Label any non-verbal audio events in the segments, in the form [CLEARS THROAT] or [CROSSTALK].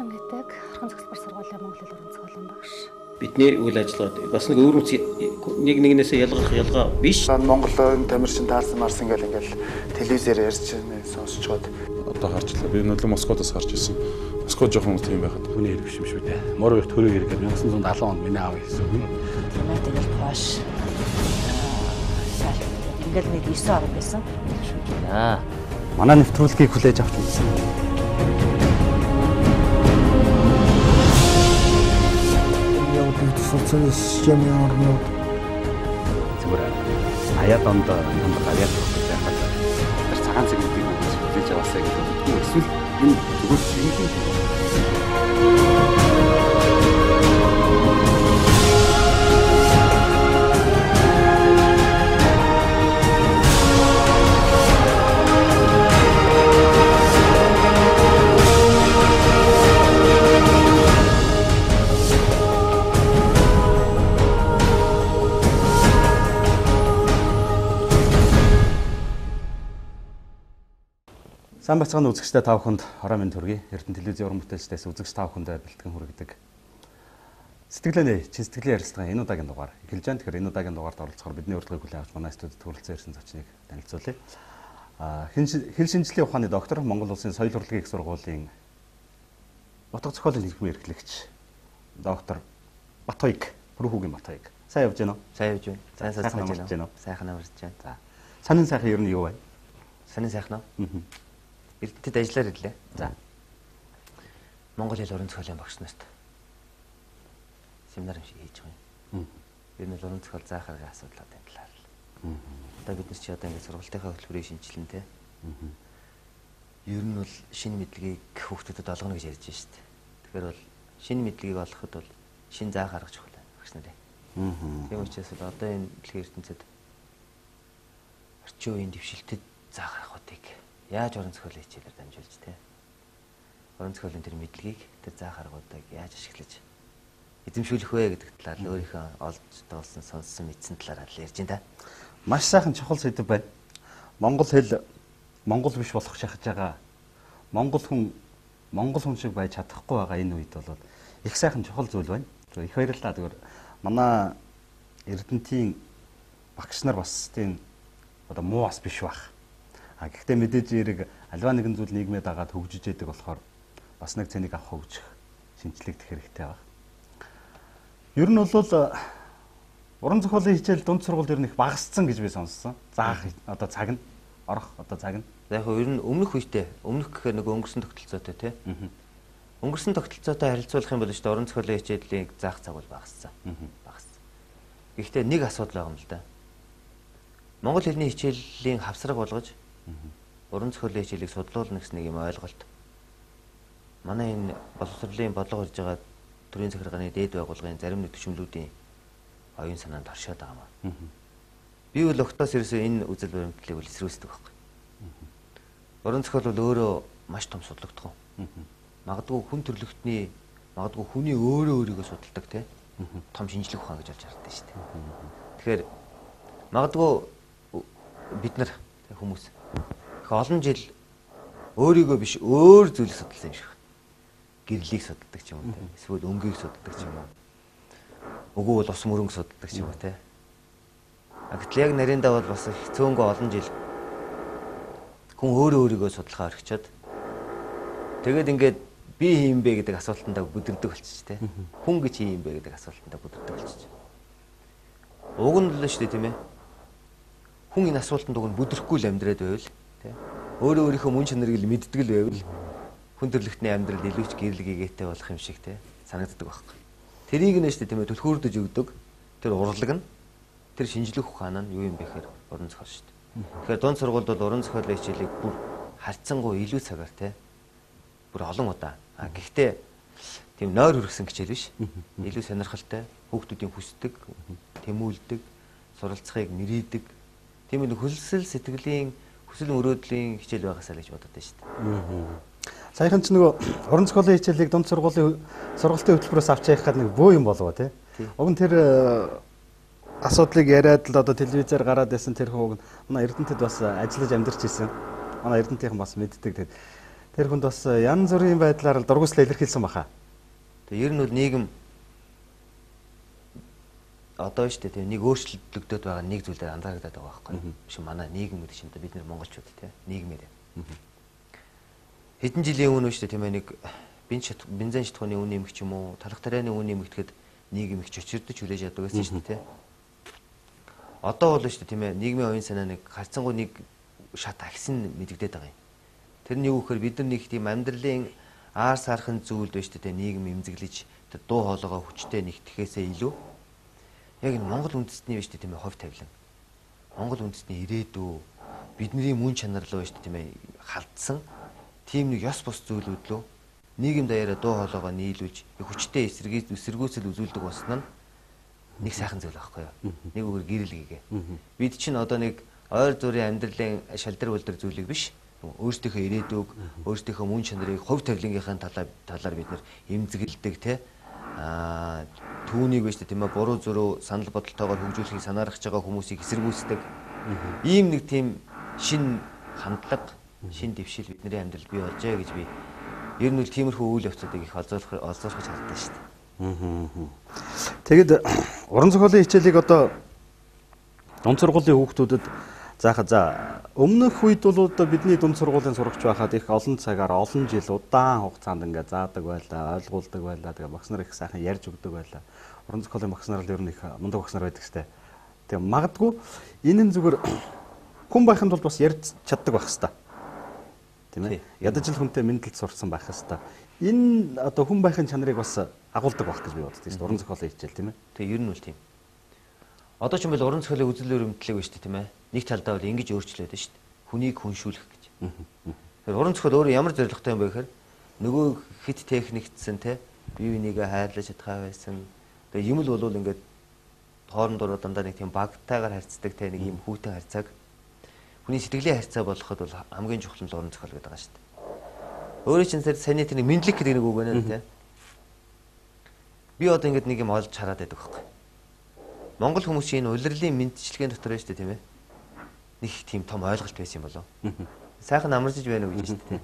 Бадарчин гэдэг Орхон цогцлбар сургуулийн Монгол хэл уран зохиолын багш. Бидний үйл ажиллагаанд бас нэг өөр үс нэг нэгнээсээ ялгарх ялгаа биш. Монголын тамирчин таарсан марсан гэл ингээл телевизээр ярьж сонсчод одоо харчлаа. Би нөлөө Москвадас харж ирсэн. Москва жоохон хүмүүс тийм байхад. Хүний хэрэг биш юм шүү дээ. Мор их төрөө хэрэг 1970 онд миний аав хийсэн үг. Тэгээд тэгэл тоош сар ингээл нэг 9 ар байсан. Аа. Манай нэвтрүүлгийг хүлээж авч үзсэн. хувьцааны системийн орнууд зүгээр хаяад онд хамт гараад байхад цагаан зэрэг бид үзэж яваасаа гэдэг. Эсвэл энэ зүгээр шинжлэх ухааны Зам бацхан үзэгчтэй та бүхэнд орой минь төргий. Эрдэнэ телевизийн уран бүтээлчдээс үзэгч та бүхэндээ бэлтгэн хүргэдэг. Сэтгэлээ чин сэтгэлийн ярилцлагын энэ удаагийн дугаар эхэлж байна. Тэгэхээр энэ удаагийн дугаард оролцохоор бидний урилгыг хүлээн авч манай студид төрөлцөн ирсэн зочныг танилцуулъя. А хэл шинжилгээ ухааны доктор Монгол Улсын соёл урлагийн их сургуулийн утга зохиолын хэлхмийн эрхлэгч доктор Батхойг, Пүрхүүгийн Батхойг. Сайн явж байна уу? Сайн явж байна. Сайн сайн явж байна. Сайхан амарч байна. За. Санын сайхан ер нь юу вэ? Санын сайхан уу? Аа. Эрдэнэтэд ажиллаар ирлээ. За. Монгол хэл уран зохиолын багш нарт семинар хийж байгаа юм. Ер нь уран зохиол заах арга асуудлаад энэ талаар. Одоо бид нар чи одоо ингээд сургалтынхаа хөтөлбөрийг шинжилнэ те. Ер нь бол шинэ мэдлэгийг хүүхдүүдэд олгоно гэж ярьж байна шүү дээ. Тэгэхээр бол шинэ мэдлэгийг олоход бол шинэ заах арга чухал байна багш нарыг. Тийм учраас бол одоо энэ дэлхийн ертөнцид орчин үеийн дэвшилтэд заах аргуудыг Яаж уран зохиолын хичээлээр дамжуулж те? Уран зохиолын тэр мэдлэгийг тэр заах аргуудыг яаж ашиглаж эзэмшүүлэх вэ гэдэг талаар өөрийнхөө олж дуулсан, сонссон, мэдсэн талаар ярьж байна да. Маш сайхан чухал сэдв байна. Монгол хэл монгол биш болох шахаж байгаа. Монгол хүн монгол хүн шиг байж чадахгүй байгаа энэ үед бол их сайхан чухал зүйл байна. Их баярлалаа. Тэгвэл манай Эрдэнтийн багш нар бас тийм одоо муу бас биш бах. А гэхдээ мэдээж эрэг альва нэгэн зүйл нийгмээ дагаад хөгжиж яадаг болохоор бас нэг цэнийг авах хөгжих шинчлэгдэх хэрэгтэй байна. Ер нь бол э, уран зохиолын хичээл дунд сургууль ер нь их багассан гэж би сонссон. Заах одоо цаг нь орох одоо цаг нь. За яг хөө ер нь өмнөх үедээ өмнөх гэхээр нэг өнгөрсөн тогтолцоотой тий. Өнгөрсөн тогтолцоотой харилцуулах юм бол шүү дээ уран зохиолын хичээлийн заах цаг бол багассан. Багассан. Гэхдээ нэг асуудал байгаа юм л да. Монгол хэлний хичээлийн хавсраг болгож Уран зохиолын хичээлийг судлуулна гэсэн нэг юм ойлголт. Манай энэ боловсролын бодлого ирж байгаа төрийн захиргааны дээд байгууллагын зарим нэг төчмлүүдийн оюун санаанд оршоод байгаа юм. Би бол октоос ерөөсөө энэ үзэл баримтлалыг бол эсрүүлсдэг байхгүй. Уран зохиол бол өөрөө маш том судлагдах юм. Магадгүй хүн төрлөختний магадгүй хүний өөрөө өөрийгөө судалдаг тийм том шинжлэх ухаан гэж болж харддаг шүү дээ. Тэгэхээр магадгүй бид нар хүмүүс Их олон жил өөрийгөө биш өөр зүйл судалсан юм шиг. Гэрлийг судалдаг ч юм уу те. Эсвэл өнгийг судалдаг ч юм уу. Өгөө бол ус мөрөнгө судалдаг ч юм уу те. Гэтэл яг нариндаа бол бас их цөөнгөө олон жил хүн өөрөө өөрийгөө судалгаа орхичод тэгээд ингээд би хийм бэ гэдэг асуултандаа бүдэрдэг болчих те. Хүн гэж хийм бэ гэдэг асуултандаа бүдэрдэг болчих. Уг нь л шүү дээ тийм ээ хүн энэ асуултанд өгнө бүдрэхгүй л амьдраад байвал тий. Өөрөө өөрийнхөө мөн чанарыг л мэддэг л байвал хүн төрлөختний амьдрал илүү ч гэрэлгийгээтэй болох юм шиг тий. санагддаг байхгүй. Тэрийг нэ штэ тийм ээ төлхөөрдөж өгдөг тэр урлаг нь тэр шинжлэх ухаан нь юу юм бэ гэхээр уран зохиол штэ. Тэгэхээр дунд сургуульд бол уран зохиолын хичээлийг бүр харцсангуй илүү цагаар тий. Бүр олон удаа. А гэхдээ тийм нойр хүргэсэн хичээл биш. Илүү сонирхолтой, хүүхдүүдийн хүсдэг, тэмүүлдэг, суралцахыг нэрийдэг Тийм үү хөлсөл сэтгэлийн хүсэл мөрөөдлийн хичээл байгаасаа л гэж бодод байна шүү дээ. Саяхан ч нөгөө уран зохиолын хичээлийг дунд сургуулийн сургалтын хөтөлбөрөөс авч явах гэдэг нэг бөө юм болов тий. Уг нь тэр э, асуудлыг яриад л одоо телевизээр гараад байсан тэр хүн манай Эрдэнэтэд бас ажиллаж амьдарч ирсэн. Манай Эрдэнэтийн бас мэддэг тэр. Тэр хүнд бас э, янз бүрийн байдлаар л дургуслаа илэрхийлсэн баха. Тэгээ ер нь бол нийгэм одоо шүү дээ нэг өөрчлөгдөд байгаа нэг зүйл дээр анзаардаг байгаа байхгүй биш манай нийгэм гэдэг чинь бид нэр монголчууд тийм нийгмээр хэдэн жилийн өмнө шүү дээ тийм ээ нэг бенз бензин шатхууны үн нэмэгч юм уу тарах тарианы үн нэмэгдэхэд нийгэмч чөчөрдөж хүрээж яддаг байсан шүү дээ тийм одоо бол шүү дээ тийм ээ нийгмийн оюун санаа нэг харцангуй нэг шат агсан мэдэгдээд байгаа юм тэр нь юу гэхээр бид нар нэг тийм амьдралын аар сархан зүйл байна шүү дээ нийгэм имзэглэж дуу хоолойгоо хүчтэй нэгтгэхээсээ илүү яг энэ Монгол үндэстний биш тийм ээ хов тавилан. Монгол үндэстний ирээдүй бидний мөн чанар л байж тийм ээ халдсан тийм нэг ёс бус зүйлүүд лөө нийгэм даяараа дуу хоолойгоо нийлүүлж хүчтэй эсэргээс эсэргүүцэл үзүүлдэг болсон нь нэг сайхан зүйл байхгүй юу? Нэг үгээр гэрэлгийгээ. Бид чинь одоо нэг ойр зүрийн амьдралын шалдар үлдэр зүйлийг биш өөрсдийнхөө ирээдүйг, өөрсдийнхөө мөн чанарыг, хувь тавилангийнхаа талаар талаар бид нэмзэглэдэг тийм аа түүнийг биш тийм ээ буруу зөрөө санал бодолтойгоор хөгжүүлэхийг санаарахж байгаа хүмүүсийг эсэргүүцдэг. Ийм нэг тийм шин хандлага, шин дэвшил бидний амьдрал бий болж байгаа гэж би ер нь л тиймэрхүү үйл явцуудыг их олзоорох олзоорхож харддаг шүү дээ. Тэгэд [COUGHS] уран зохиолын хичээлийг одоо дунд сургуулийн хүүхдүүдэд Заахад за өмнөх үед бол одоо бидний дунд сургуулийн сурагч байхад их олон цагаар олон жил удаан хугацаанд ингээд заадаг байлаа, ойлгуулдаг байлаа. Тэгээ багш нар их сайхан ярьж өгдөг байлаа. Уран зохиолын багш нар л ер нь их мундаг багш нар байдаг штэ. Тэгээ магадгүй энэ нь зүгээр [COUGHS] хүн байхын тулд бас ярьж чаддаг байх хэвээр тийм ээ. Ядаж л хүнтэй мэдлэл сурсан байх хэвээр. Энэ одоо хүн байхын чанарыг бас агуулдаг байх гэж би боддог шүү дээ. Уран зохиолын хичээл тийм ээ. Тэгээ ер нь үл тийм. Одоо ч юм бол уран зохиолын үзэл өрөмтлөг байж шүү дээ тийм ээ нэг талдаа бол ингэж өөрчлөөд шүү дээ. Хүнийг хүншүүлэх гэж. Тэгэхээр уран зохиол өөрөө ямар зорилготой юм бэ гэхээр нөгөө хит техникдсэн те бие бинийгээ хайрлаж чадхаа байсан. Тэгээ юм л бол ингээд хоорондоо дандаа нэг тийм багтайгаар харьцдаг те нэг юм хүүтэй харьцааг хүний сэтгэлийн харьцаа болгоход бол хамгийн чухал нь уран зохиол гэдэг байгаа шүү дээ. Өөрөө чинь саний тэр мэдлэг гэдэг нэг үг байна те. Би одоо ингээд нэг юм олж хараад байдаг байхгүй. Монгол хүмүүсийн энэ улирлын мэдчилгээний дотор байна шүү дээ тийм ээ нэг их тийм том ойлголт байсан юм болов. Сайхан амарчж байна уу гэж байна.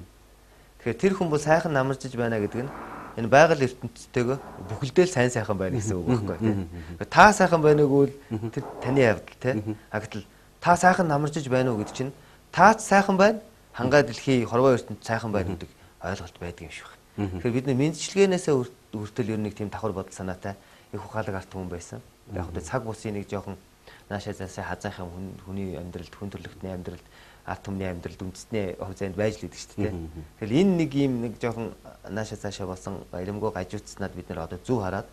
Тэгэхээр тэр хүн бол сайхан амарчж байна гэдэг нь энэ байгаль ертөнцтэйг бүхэлдээ сайн сайхан байна гэсэн үг байхгүй тийм. Та сайхан байна уу гэвэл тэр таны явдал тийм. А гэтэл та сайхан амарчж байна уу гэдэг чинь таач сайхан байна хангаа дэлхий хорвоо ертөнд сайхан байна гэдэг ойлголт байдаг юм шиг байна. Тэгэхээр бидний мэдчилгээнээс үртэл ер нь нэг тийм давхар бодол санаатай их ухаалаг арт хүн байсан. Яг хөтэ цаг бусын нэг жоохон наашаа засаа хазаах юм хүний амьдралд хүн төрөлхтний амьдралд ард түмний амьдралд үндэсний хувь зайд байж л идэг шүү дээ. Тэгэл энэ нэг ийм нэг жоохон наашаа цаашаа болсон эремгөө гажууцснаад бид нэр одоо зөв хараад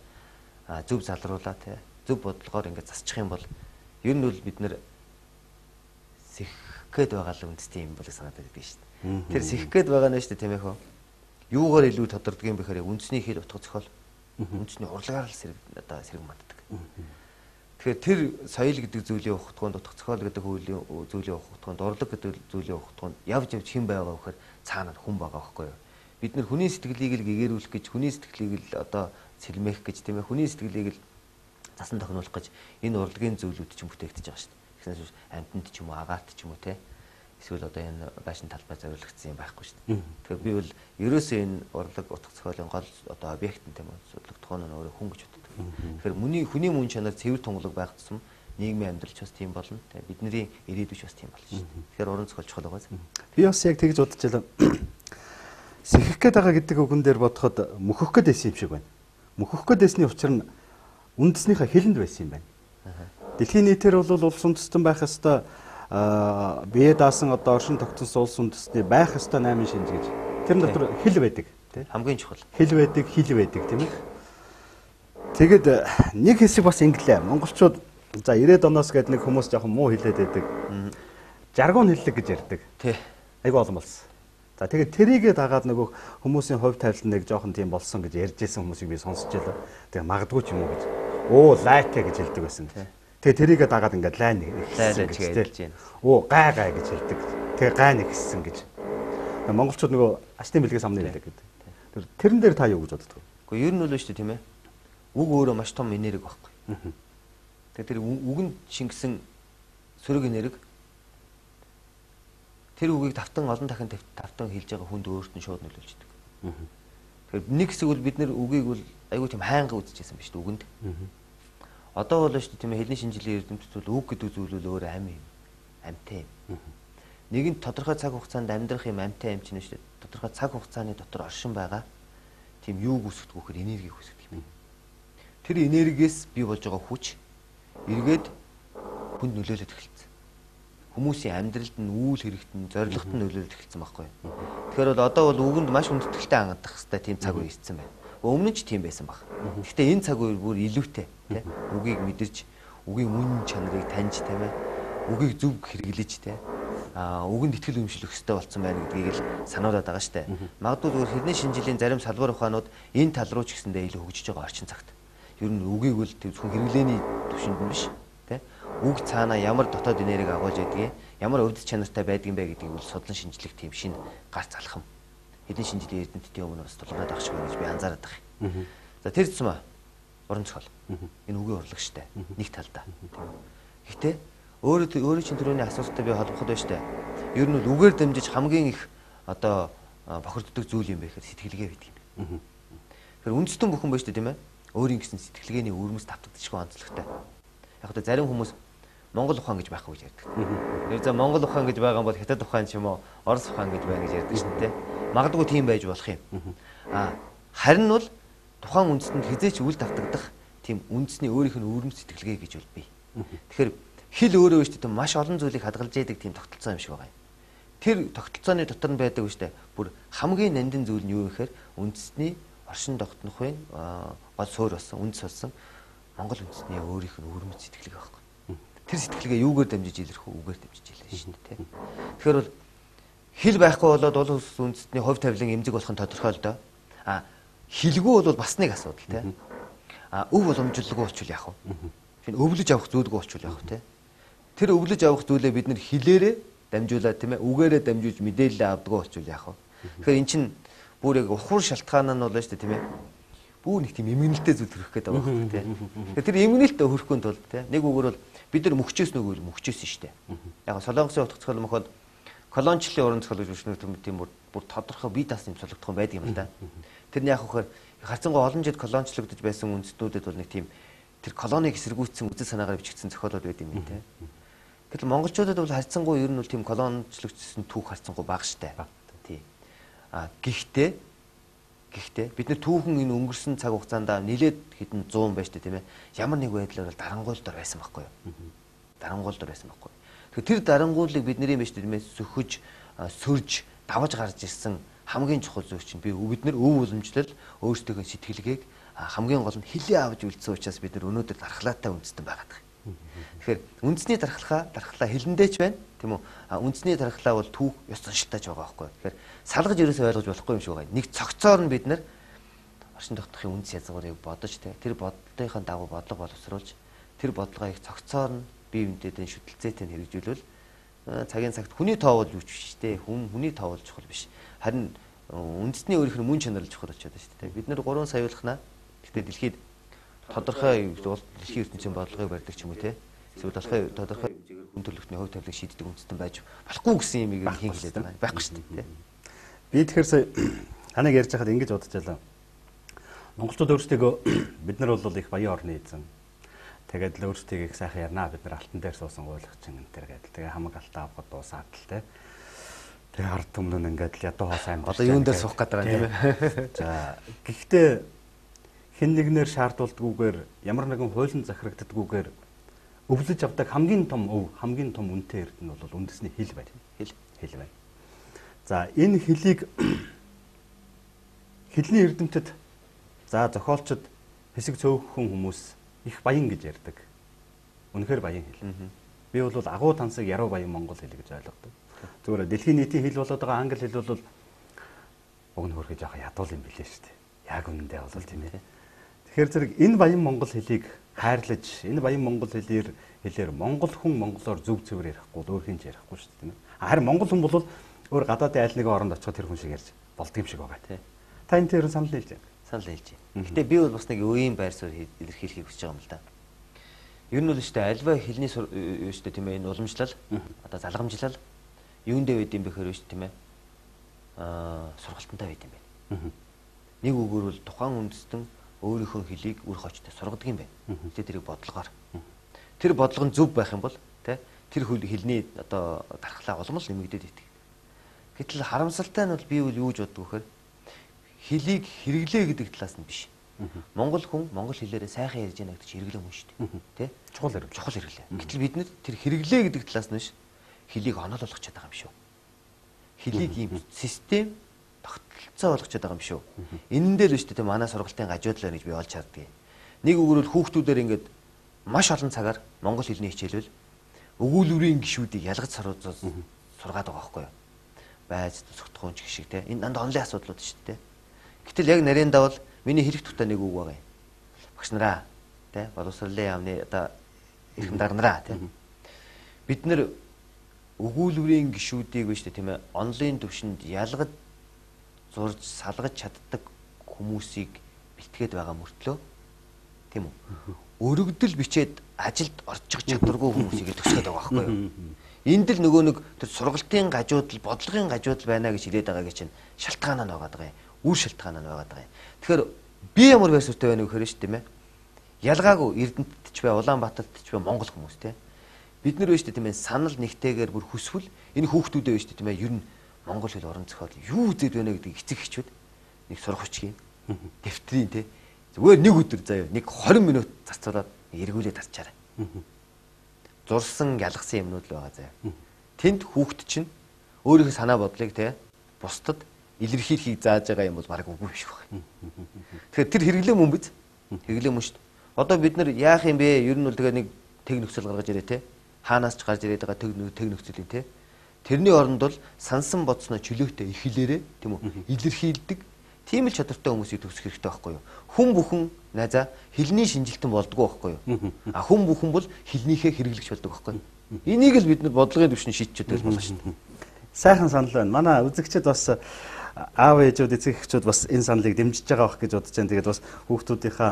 зөв залруулаа те зөв бодлогоор ингээд засчих юм бол ер нь бол бид нэр сэхгээд байгаа л үндэсний юм бол санаад байдаг шүү дээ. Тэр сэхгээд байгаа нь шүү дээ тийм ээ хөө. Юугаар илүү тодордгийм бэхээр үндэсний хил утга зохиол үндэсний урлагаар л сэрэг одоо сэрэг манддаг. Тэгэхээр тэр соёл гэдэг зүйлийн ухтгоонд утга зохиол гэдэг хуулийн зүйлийн ухтгоонд урлаг гэдэг зүйлийн ухтгоонд явж явж хэн байгаа вөхөр цаана хүн байгаа байхгүй юу? Бид нэр хүний сэтгэлийг л гэгэрүүлэх гэж хүний сэтгэлийг л одоо сэлмэх гэж тийм ээ хүний сэтгэлийг л засан тохиолох гэж энэ урлагийн зүйлүүд ч бүтээгдэж байгаа шүү дээ. Тэгснээс амьтанд ч юм уу агаарт ч юм уу тийм эсвэл одоо энэ байшин талбай зориулагдсан юм байхгүй шүү дээ. Тэгэхээр би бол ерөөсөө энэ урлаг утга зохиолын гол одоо объект нь тийм үү судлагдхоон нь өөрөө хүн гэж боддог. Тэгэхээр мөний хүний мөн чанар цэвэр тунгалаг байх тусам нийгмийн амьдралч бас тийм болно. Тэгээ бидний ирээдүйч бас тийм болно шүү дээ. Тэгэхээр уран зохиол чухал байгаа. Би бас яг тэгж бодож байлаа. [COUGHS] Сэхэх гээд байгаа гэдэг үгэн дээр бодоход мөхөх гээд байсан юм шиг байна. Мөхөх гээд байсны учир нь үндэснийхээ хилэнд байсан юм байна. Дэлхийн нийтээр бол улс үндэстэн байх ёстой бие даасан одоо оршин тогтсон улс үндэстний байх ёстой 8 шинж гэж. Тэр дотор хил байдаг. Хамгийн чухал. Хил байдаг, хил байдаг тийм ээ. Тэгэд э, нэг хэсэг бас инглээ. Монголчууд за 90-ад оноос гээд нэг хүмүүс жоохон муу хилээд байдаг. Жаргон хэллэг гэж ярьдаг. Тий. Айгу олон болсон. За тэгээд тэрийгэ дагаад нөгөө хүмүүсийн хувь тавилт нэг жоохон тийм болсон гэж ярьж байсан хүмүүсийг би сонсч байлаа. Тэгээ магадгүй ч юм уу гэж. Оо лайтэ гэж хэлдэг байсан. Тэгээ тэрийгэ дагаад ингээд лайн лайн гэж хэлж байна. Оо гай гай гэж хэлдэг. Тэгээ гай нэг гэсэн гэж. Монголчууд нөгөө ачтын бэлгээ самны гэдэг. Тэр тэрэн дээр та юу гэж боддог вэ? Гэхдээ ер нь үл нь шүү дээ тийм ээ. Үг өөрөө маш том энерги байхгүй. Тэгээд тэр үгэнд шингэсэн сөрөг энерги тэр үгийг давтан олон дахин давтан хэлж байгаа хүнд өөрт нь шууд нөлөөлж идэг. Тэгэхээр нэг хэсэг бол бид нэр үгийг бол айгүй тийм хайнга үзчихсэн биз дээ үгэнд. Одоо бол шүү дээ тийм хэлний шинжилгээ эрдэмтэд бол үг гэдэг зүйл бол өөр амь юм. Амьтай юм. Нэгэн тодорхой цаг хугацаанд амьдрах юм амьтай юм чинь шүү дээ. Тодорхой цаг хугацааны дотор оршин байгаа. Тийм юуг үсгдэг вөхөр энерги үсгдэг тэр энергиэс бий болж байгаа хүч эргээд хүнд нөлөөлөд эхэлсэн. Хүмүүсийн амьдралд нь үйл хэрэгтэн, зорилгот нь нөлөөлөд эхэлсэн байхгүй юу? Тэгэхээр бол одоо бол үгэнд маш хүндэтгэлтэй хангадах хэвээр тийм цаг үе ирсэн байна. Өмнө нь ч тийм байсан баг. Гэхдээ энэ цаг үе бүр илүүтэй тийм үгийг мэдэрч үгийн үн чанарыг таньж тамиа үгийг зөв хэрэглэж тийм а үгэнд ихтгэл өмчлөх хөстэй болсон байна гэдгийг л сануулад байгаа штэ. Магадгүй зөвхөн хэдэн шинжилийн зарим салбар ухаанууд энэ тал руу ч гэсэндээ илүү хөгжиж байгаа орчин цагт ер нь үгийг л зөвхөн хэрэглээний төвшөнд нь биш тий үг цаана ямар дотоод энерги агуулж байдгийг ямар өвд чанартай байдаг юм бэ гэдгийг бол судлан шинжлэх тийм шинэ гарц алхам хэдэн шинжилгээ эрдэнтдийн өмнө бас тулгараад авах шиг гэж би анзаараад байгаа. За тэр зүсэм аа уран зохиол. Энэ үгийн урлагштай нэг талдаа. Гэхдээ өөрөө өөрийн чинь төрөний асуулттай би холбоход байна штэ. Ер нь бол үгээр дамжиж хамгийн их одоо бохирддаг зүйл юм бэ гэхээр сэтгэлгээ гэдэг юм. Тэр үндсдэн бүхэн байна штэ тийм ээ өөрийн гэсэн сэтгэлгээний өрмөс давтагдчихгүй онцлогтой. Яг одоо зарим хүмүүс Монгол ухаан гэж байхгүй гэж ярьдаг. Тэр за Монгол ухаан гэж байгаа бол хятад ухаан ч юм уу, орос ухаан гэж байна гэж ярьдаг шүү дээ. Магадгүй тийм байж болох юм. Аа харин бол тухайн үндэстэнд хизээч үл давтагдах тийм үндэсний өөрийнх нь өрмөс сэтгэлгээ гэж үл бий. Тэгэхээр хэл өөрөө шүү дээ маш олон зүйлийг хадгалж яадаг тийм тогтолцоо юм шиг байгаа юм. Тэр тогтолцооны дотор нь байдаг шүү дээ. Бүр хамгийн нандин зүйл нь юу гэхээр үндэсний оршин тогтнох вэ? Аа гол суур болсон, үндэс болсон Монгол үндэсний өөрийнх нь өвөрмөц сэтгэлгээ байхгүй. Тэр сэтгэлгээ юугээр дамжиж илэрхүү үгээр дамжиж илэрхэ шүү дээ. Тэгэхээр бол хэл байхгүй болоод улс улс үндэстний хувь тавилан эмзэг болох нь тодорхой л доо. А хилгүй бол бас нэг асуудал тий. А өв боломжлолгүй болчвол яах вэ? Шинэ өвлөж авах зүйлгүй болчвол яах вэ тий? Тэр өвлөж авах зүйлээ бид нэр хилээрээ дамжуулаад тийм ээ үгээрээ дамжуулж мэдээлэл авдгаа болчвол яах вэ? Тэгэхээр эн чинь бүр яг ухур шалтгаан нь бол шүү дээ тийм ээ бүр нэг тийм эмгэнэлтэй зүйл төрөх гэдэг байгаа хэрэг тийм. Тэр эмгэнэлтэй хөрөхгүй тул тийм нэг үгээр бол бид нар мөхчөөс нөгөө мөхчөөсөн шүү дээ. Яг солонгосын утгац холмоход колоничлын уран зохиол гэж бичнэ гэдэг юм бүр тодорхой бие даасан юм солигдох юм байдаг юм л да. Тэр нь яг хөөр харцангуй олон жил колоничлогдож байсан үндэстнүүдэд бол нэг тийм тэр колониг эсэргүүцсэн үзэл санаагаар бичигдсэн зохиолууд байдаг юм тийм. Гэтэл монголчуудад бол харцангуй ер нь бол тийм колоничлогдсон түүх харцангуй бага штэ. Тий. А гэхдээ Гэхдээ бид нэр түүхэн энэ өнгөрсөн цаг хугацаанд нилээд хэдэн 100 байж тээ тийм ээ. Ямар нэг байдлаар бол дарангуйлдор байсан байхгүй юу? Дарангуйлдор байсан байхгүй юу? Тэгэхээр тэр дарангуулыг бидний биш тийм ээ сөхөж, сөрж, давж гарч ирсэн хамгийн чухал зүйл чинь би бид нар өв уламжлал өөрсдийнхөө сэтгэлгээг хамгийн гол нь хилээ авч үлдсэн учраас бид нар өнөөдөр дархлаатай үндэстэн байгаа. Тэгэхээр үндэсний дархлаа дархлаа хилэндээч байна тийм үү? А үндэсний тархлаа бол түүх ёс заншилтайж байгаа байхгүй. Тэгэхээр салгаж ерөөсөө ойлгож болохгүй юм шиг байгаа. Нэг цогцоор нь бид нар оршин тогтнохын үндэс язгуурыг бодож тэр бодлогынхаа дагуу бодлого боловсруулж тэр бодлогыг цогцоор нь бие биендээ шүтэлцээтэй хэрэгжүүлвэл цагийн цагт хүний тоо бол юу ч биш те. Хүн хүний тоо бол чухал биш. Харин үндэсний өөрийнх нь мөн чанар чухал болчиход байна шүү дээ. Бид нар 3 сая юулахна. Гэтэ дэлхийд тодорхой бол дэлхийн ертөнцийн бодлогыг барьдаг ч юм уу те зөв тодорхой тодорхой хэмжээгээр хүн төрөлхтний хувь тавилыг шийддэг үндэстэн байж болохгүй гэсэн юм ийм хин хэлээд байгаа байхгүй шүү дээ. Би тэгэхээр сая таныг [CLEARS THROAT] ярьж байхад ингэж бодож байлаа. Монголчууд өөрсдөө [CLEARS THROAT] бид нар бол их баян орны эзэн. Тэгээд л өөрсдөө их сайхан ярнаа бид нар алтан дээр суусан гойлгоч энэ төр гэдэг. Тэгээ хамаг алтаа авахд дуусаад л те. Тэгээ ард түмэн нь ингээд л ядуу хоос амьд. Одоо юун дээр суух гэдэг юм тийм ээ. За гэхдээ хэн нэгнэр шаардуулдгүйгээр ямар нэгэн хуулийн захирагддгүйгээр өвлөж авдаг хамгийн том өв, хамгийн том үнэтэй эрд нь бол үндэсний хил байна. Хил. Хил байна. За энэ хилийг [CLEARS THROAT] хилний эрдэмтэд за зохиолчд хэсэг цөөхөн хүмүүс их баян гэж ярьдаг. Үнэхээр баян хэл. Би бол агуу тансаг яруу баян монгол хэл гэж ойлгодог. Зүгээр дэлхийн нийтийн хэл болоод байгаа англи хэл бол уг нь хөрхөж яхаа ядуул юм билээ шүү дээ. Яг үнэндээ бол тийм ээ. Тэгэхээр зэрэг энэ баян монгол хэлийг хайрлаж энэ баян монгол хэлээр хэлээр монгол хүн монголоор зөв зөвөр ярихгүй өөр хинж ярихгүй шүү дээ. Харин монгол хүн бол өөр гадаадын аль нэгэн оронд очиход тэр хүн шиг ярьж болдго юм шиг байгаа тий. Та энэ төрөөр санал хэлж байна. Санал хэлж байна. Гэтэ би бол бас нэг үеийн байр суурь илэрхийлэхийг хүсэж байгаа юм л да. Ер нь бол шүү дээ альва хэлний юу шүү дээ тийм ээ энэ уламжлал одоо залгамжлал юундэ байд юм бэ хэр шүү дээ тийм ээ аа сургалтантай байд юм байна. Нэг үгээр бол тухайн үндэстэн өөрийнхөө хөлийг үр хожтой сургадаг юм байна. Тэ тэрийг бодлогоор. Тэр бодлого нь зөв байх юм бол тэ тэр хөл хилний одоо дархлаа улам л нэмэгдээд идэх. Гэтэл харамсалтай нь бол би үл юу гэж боддог вөхөр хөлийг хэрэглээ гэдэг талаас нь биш. Монгол хүн монгол хэлээрээ сайхан ярьж яана гэдэг чинь хэрэглэн хүн шүү дээ. Тэ? Чухал хэрэглээ. Чухал хэрэглээ. Гэтэл бид нэр тэр хэрэглээ гэдэг талаас нь биш хөлийг оноолуулах чаддаг юм шүү. Хөлийг ийм систем тогтолцоо болгочод байгаа юм шүү. Энэн дээр биш үү те манай сургалтын гажуудлаар гэж би олж хардгийг. Нэг өгөрөл хүүхдүүдээр ингээд маш олон цагаар монгол хэлний хичээлвэл өгүүлбэрийн гişүүдийг ялгаж саруулж сургаад байгаа байхгүй юу? Байж төсөгдөхөн ч гişиг те. Энэ данд онлын асуудлууд шүү дээ. Гэтэл яг нарэндаа бол миний хэрэг тута нэг үг байгаа юм. Багш нараа те боловсролын яамны одоо эрхэм дарганараа те. Бид нэр өгүүлбэрийн гişүүдийг биш те тийм ээ онлын төвшөнд ялгаж зурж салгаж чаддаг хүмүүсийг бэлтгээд байгаа мөртлөө тийм үү? Өргөдөл бичээд ажилд орчих чадваргүй хүмүүсийг төсгөөд байгаа байхгүй юу? Энд л нөгөө нэг тэр сургалтын гажууд л бодлогын гажууд л байна гэж хэлээд байгаа гэж чинь шалтгаан нь байгаад байгаа юм. Үр шалтгаан нь байгаад байгаа юм. Тэгэхээр би ямар байсуртай байна вэ гэхээр шүү дээ тийм ээ. Ялгаагүй Эрдэнэт ч бай, Улаанбаатарт ч бай Монгол хүмүүс тийм ээ. Бид нар биш үү тийм ээ санал нэгтэйгээр бүр хүсвэл энэ хүүхдүүдээ биш үү тийм ээ. Ер нь Монгол хэл орон зохиол юу үзээд байна гэдэг эцэг эхчүүд нэг сурах хүчгийн дэвтрийн те зүгээр нэг өдөр заяа нэг 20 минут зарцуулаад эргүүлээд харчаарай. Зурсан ялгсан юмнууд л байгаа заяа. Тэнд хүүхд чинь өөрийнхөө санаа бодлыг те бусдад илэрхийлхийг зааж байгаа юм бол баг үгүй биш байна. Тэгэхээр тэр хэрэглээ мөн биз? Хэрэглээ мөн шүү дээ. Одоо бид нар яах юм бэ? Ер нь бол тэгээ нэг тэг нөхцөл гаргаж ирээ те. Хаанаас ч гарч ирээд байгаа тэг нөхцөлийн те. Тэрний оронд бол сансан бодсноо чөлөөтэй ихлээрээ тийм үү илэрхийлдэг тийм л чадвартай хүмүүсийг төгсөх хэрэгтэй байхгүй юу? Хүн бүхэн наазаа хилний шинжилтэн болдгоо байхгүй юу? А хүн бүхэн бол хилнийхээ хэрэглэгч болдог байхгүй юу? Энийг л бид нар бодлогын түвшин шийдчихэд гэж болно шүү дээ. Сайхан санал байна. Манай үзэгчд бас аав ээжүүд эцэг эхчүүд бас энэ саналыг дэмжиж байгаа бох гэж бодож байна. Тэгээд бас хүүхдүүдийнхаа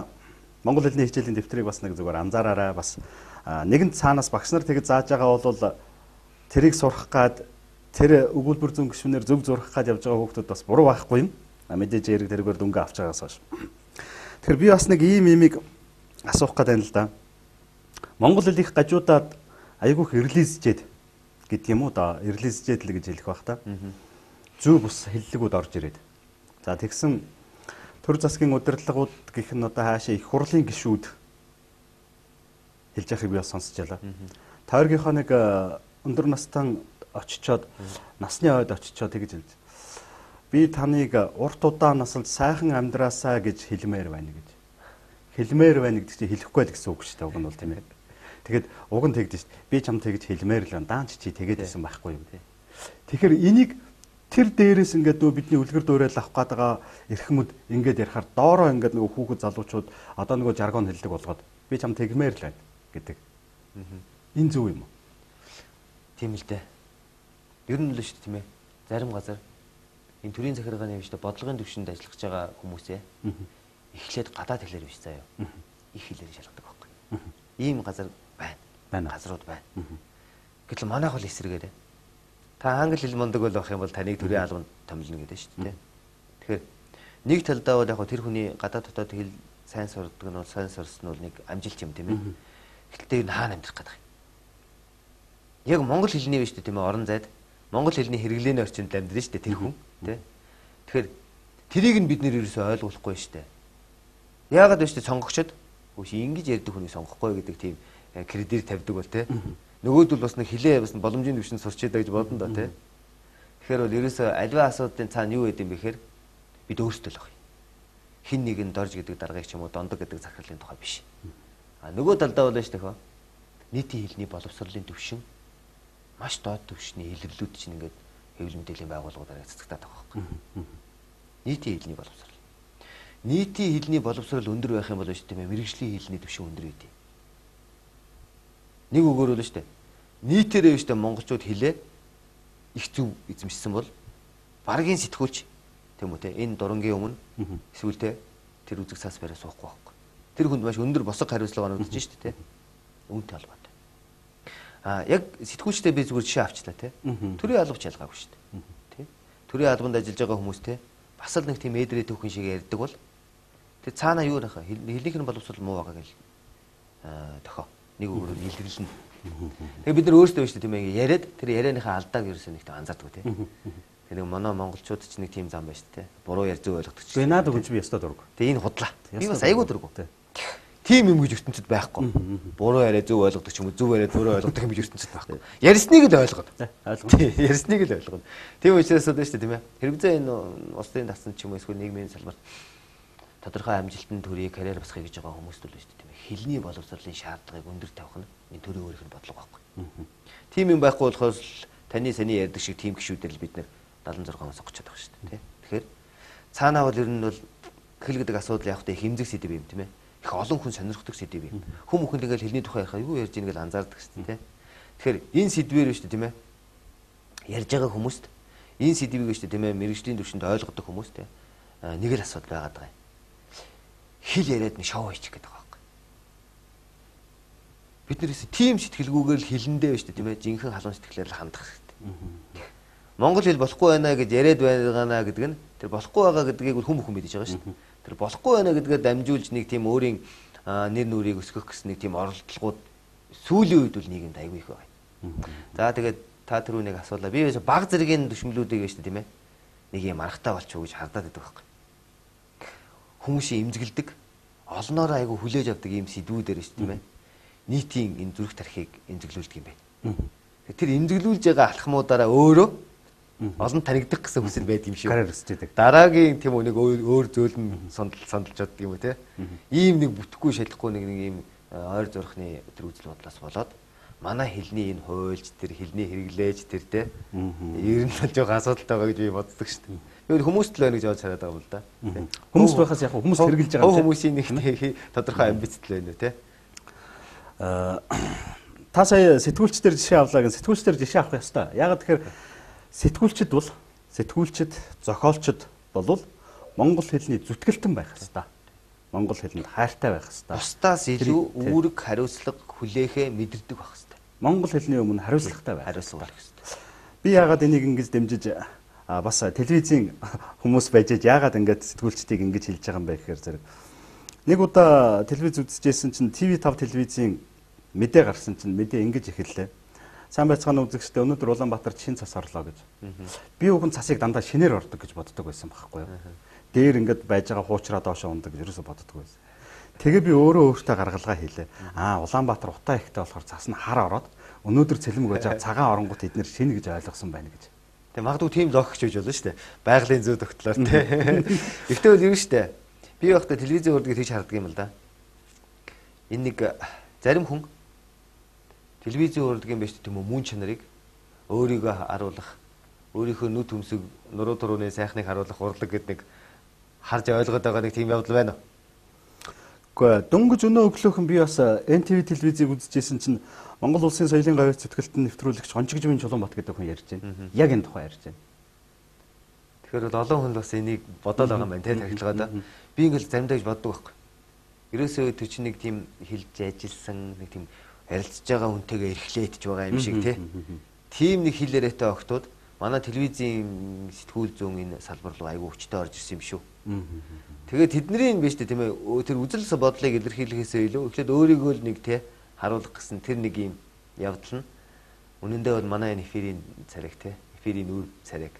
Монгол хэлний хичээлийн дэвтрийг бас нэг зүгээр анзаараарай. Бас нэгэн цаанаас багш нар тэгэд зааж байгаа бол тэрийг сурах гад тэр өгүүлбэр зүүн гүшүүнээр зөв зурах гад явж байгаа хүүхдүүд бас буруу байхгүй юм. А мэдээж эрэг тэргээр дүнгээ авч байгаас хойш. Тэгэхээр би бас нэг ийм имийг асуух гад байна л да. Монгол хэл их гажуудаад айгүйх релизжээд гэдэг юм уу да. Релизжээд л гэж хэлэх бах та. Зөв бус хэллэгүүд орж ирээд. За тэгсэн төр засгийн удирдлагууд гэх нь одоо хаашаа их хурлын гишүүд хэлж яхих би бас сонсч байлаа. Тойргийнхоо нэг өндөр настан очичоод насны ойд очичоод тэгж хэлж би таныг урт удаан насанд сайхан амьдраасаа гэж хэлмээр байна гэж. Хэлмээр байна гэдэг чинь хэлэхгүй л гэсэн үг шүү дээ. Уг нь бол тийм ээ. Тэгэхэд уг нь тэгдэж шүү дээ. Би чамд тэгж хэлмээр л байна. Даанч чи тэгээд байсан байхгүй юм. Тэгэхээр энийг тэр дээрээс ингээд нөө бидний үлгэр дуурайл авах гээд байгаа эрхмүүд ингээд ярихаар доороо ингээд нөгөө хүүхэд залуучууд одоо нөгөө жаргон хэлдэг болгоод би чам тэгмээр л байна гэдэг. Энэ зөв юм уу? Тийм л дээ. Ер нь л шүү дээ тийм ээ. Зарим газар энэ төрийн захиргааны биштэй бодлогын төвшөнд ажиллаж байгаа хүмүүсээ эхлээд гадаад хэлээр биш заяа. Их хэлээр шалгадаг байхгүй. Ийм газар байна. Байна. Газрууд байна. Гэтэл манайх бол эсрэгээрээ. Та англи хэл мундаг бол авах юм бол таныг төрийн албанд томилно гэдэг шүү дээ. Тэгэхээр нэг талдаа бол яг тэр хүний гадаад дотоод хэл сайн сурдаг нь бол сайн сурсан нь бол нэг амжилт юм тийм ээ. Гэтэл тэр нь хаана амьдрах гэдэг яг монгол хэлний биш үү тийм ээ орон зайд монгол хэлний хэрэглээний орчинд амьдрэн шүү дээ тэр хүн тий. Тэгэхээр тэрийг нь бид нэр ерөөсөө ойлгуулахгүй шүү дээ. Яагаад вэ шүү дээ сонгогчд үгүй ингэж ярьдаг хүнийг сонгохгүй гэдэг тийм э, кредит тавьдаг бол тий. Нөгөөдөл бас нэг хилээ бас боломжийн төвшөнд сурчээд гэж бодно да тий. Тэгэхээр бол ерөөсөө аливаа асуудлын цаана юу гэдэм бэ гэхээр бид өөрсдөө л байна. Хин нэг нь дорж гэдэг даргаыг ч юм уу дондог гэдэг захирлын тухай биш. А нөгөө талдаа бол шүү дээ хөө нийтийн хэлний боловсролын төвшин маш доод түвшний илэрлүүд чинь ингээд хэвлэл мэдээллийн байгууллагуудаараа цэцэгтаад байгаа байхгүй. Нийтийн хэлний боловсрал. Нийтийн хэлний боловсрал өндөр байх юм бол шүү дээ мэрэгжлийн хэлний түвшин өндөр үү. Нэг өгөөрөө л шүү дээ. Нийтээрээ шүү дээ монголчууд хэлээ их зөв эзэмшсэн бол баргийн сэтгүүлч тийм үү те энэ дурангийн өмнө эсвэл те тэр үзэг цаас бариа суухгүй байхгүй. Тэр хүнд маш өндөр босго хариуцлага оногдож шүү дээ те. Үүнтэй холбоотой. А яг сэтгүүлчтэй би зүгээр жишээ авчлаа те. Төрийн албач ялгаагүй шүү дээ. Тэ. Төрийн албанд ажиллаж байгаа хүмүүс те бас л нэг тийм эдрээ төхөн шиг ярьдаг бол тэг цаана юу нөхө хэлнийх нь боловсрол муу байгаа гэл тохоо нэг өөрөөр илэрлэн. Тэг бид нар өөрсдөө биш тийм ингээ яриад тэр ярианыхаа алдааг ерөөсөө нэгт анзаардаг те. Тэр нэг манай монголчууд ч нэг тийм зам байна шүү дээ. Буруу ярьж зөв ойлгодог. Би наад өгч би ястаа дург. Тэг энэ худлаа. Би бас айгуу дург. Тэг тийм юм гэж ертөнцид байхгүй. Буруу яриа зөв ойлгодог ч юм уу, зөв яриа буруу ойлгодог юм гэж ертөнцид байхгүй. Ярьсныг л ойлгоод. Э, Ойлгоо. Ярьсныг л ойлгоод. Тийм учраас одоо шүү дээ, тийм ээ. Хэрэгцээ энэ улсын татсан ч юм уу эсвэл нийгмийн салбарт тодорхой амжилтанд төрий карьер басхыг гэж байгаа хүмүүст л шүү дээ, тийм ээ. Хилний боловсролын шаардлагыг өндөр тавих нь энэ төрийн өөрийнх нь бодлого байхгүй. Тийм юм байхгүй болохоос л таны саний ярьдаг шиг тийм гişүүдээр л бид нэр 76 он сонгочиход байгаа шүү дээ, тийм ээ. Тэгэхээр цаанаа бол ер нь бол хэл гэдэг асуудал явахдаа их эмзэг сэдв юм, тийм ээ их олон хүн сонирхдаг сэдв юм. Хүм хүн тэгэл хэлний тухай яхаа юу ярьж ийнгээл анзаардаг шүү дээ. Тэгэхээр энэ сэдвэр биш үү тийм ээ? Ярьж байгаа хүмүүст энэ сэдвийг биш үү тийм ээ? Мэргэжлийн төвшөнд ойлгодог хүмүүст тийм ээ? Нэг л асуудал байгаад байгаа юм. Хил яриад нэг шоу хийчих гэдэг байгаа байхгүй. Бид нэрээс тийм сэтгэлгүйгээр л хилэндээ биш үү тийм ээ? Жинхэнэ халуун сэтгэлээр л хандах хэрэгтэй. Монгол хэл болохгүй байна гэж яриад байгаана гэдэг нь тэр болохгүй байгаа гэдгийг хүм хүн мэдэж байгаа шүү дээ тэр болохгүй байна гэдгээ дамжуулж нэг тийм өөрийн нэр нүрийг өсгөх гэсэн нэг тийм оролдлогууд сүүлийн үед бол нийгэмд аягүй их байна. За тэгээд та түрүү нэг асуулаа. Би баг зэргийн төшмлүүдийг гэж тийм ээ. Нэг юм аргатай болчихоо гэж хардаад байдаг байхгүй. Хүмүүсийн имзгэлдэг, олноороо аягүй хүлээж авдаг юм сэдвүүдээр шүү тийм ээ. Нийтийн энэ зүрх тархийг имзэглүүлдэг юм байна. Тэр имзэглүүлж байгаа алхмуудаараа өөрөө олон танигдах гэсэн хүсэл байдаг юм шиг. Карьер өсчихэд. Дараагийн тийм нэг өөр зөөлн сандал сандалж чаддаг юм уу те. Ийм нэг бүтэхгүй шалахгүй нэг нэг ийм э, ойр зурхны тэр үзэл бодлоос болоод манай хэлний энэ хуйлж тэр хэлний хэрэглээж тэр те. Ер нь л жоохон асуудалтай байгаа гэж би боддог шүү дээ. Юу хүмүүст л байна гэж яаж хараад байгаа юм л да. Хүмүүс байхаас яг хүмүүс хэрэгжилж байгаа юм. Хүмүүсийн нэг тодорхой амбицтай байна үү те. Аа э, [CLEARS THROAT] та сая сэтгүүлчдэр жишээ авлаа гэсэн сэтгүүлчдэр жишээ авах ёстой. Ягаад тэгэхээр Сэтгүүлчд бол сэтгүүлчд, зохиолчд бол монгол хэлний зүтгэлтэн байх хэвээр. Монгол хэлэнд хайртай байх хэвээр. Бусдаас илүү үүрэг хариуцлага хүлээхээ мэдэрдэг байх хэвээр. Монгол хэлний өмнө хариуцлагатай байх. Хариуцлага байх хэвээр. Би яагаад энийг ингэж дэмжиж бас телевизийн хүмүүс байж яагаад ингэж сэтгүүлчдийг ингэж хэлж байгаа юм бэ гэхээр зэрэг нэг удаа телевиз үзчихсэн чинь TV5 телевизийн мэдээ гарсан чинь мэдээ ингэж эхэллээ сайн байцгаана үзэгчдээ өнөөдөр Улаанбаатарт шин цас орлоо гэж. Би бүхэн цасыг дандаа шинээр ордог гэж боддог байсан байхгүй юу. Дээр ингээд байж байгаа хуучраа доошоо ундаг гэж ерөөсө боддог байсан. Тэгээ би өөрөө өөртөө гаргалгаа хийлээ. Аа Улаанбаатар утаа ихтэй болохоор цас нь хар ороод өнөөдөр цэлмэг байж байгаа цагаан оронгууд эднэр шинэ гэж ойлгосон байна гэж. Тэгээ магадгүй тийм логч гэж болно шүү дээ. Байгалийн зүй тогтлоор тий. Гэхдээ бол юм шүү дээ. Би байхдаа телевизийн хурдгийг тийж харддаг юм л да. Энэ нэг э, зарим хүн телевизийн урлагийн биш тийм үү мөн чанарыг өөрийгөө харуулах өөрийнхөө нүд төмсөг нуруу турууны сайхныг харуулах урлаг гэдэг нэг харж ойлгоод байгаа нэг тийм явдал байна уу? Гэхдээ дөнгөж өнөө өглөөхөн би бас NTV э, телевизийг үзчихсэн чинь Монгол улсын соёлын гавьяас зэтгэлтэн нэвтрүүлэгч Хончигжмийн Чулуунбат гэдэг хүн ярьж байна. Яг энэ тухай ярьж байна. Тэгэхээр бол олон хүн бас энийг бодоод байгаа юм байна те тахилгаадаа. Би ингээл замдаа гэж боддог байхгүй. Ерөөсөө төч нэг тийм хилж ажилласан нэг тийм ярилцж байгаа хүнтэйгээ эрхлээдж байгаа юм шиг тийм нэг хилээрээтэй охтууд манай телевизийн сэтгүүл зүүн энэ салбар руу айгүй хүчтэй орж ирсэн юм шүү. Тэгээд тэдний юм биш үү тийм ээ тэр үзэл бодлыг илэрхийлэхээсээ илүү эхлээд өөрийгөө л нэг те харуулах гэсэн тэр нэг юм явдал нь үнэн дээр бол манай энэ эфирийн цараг те эфирийн үр цараг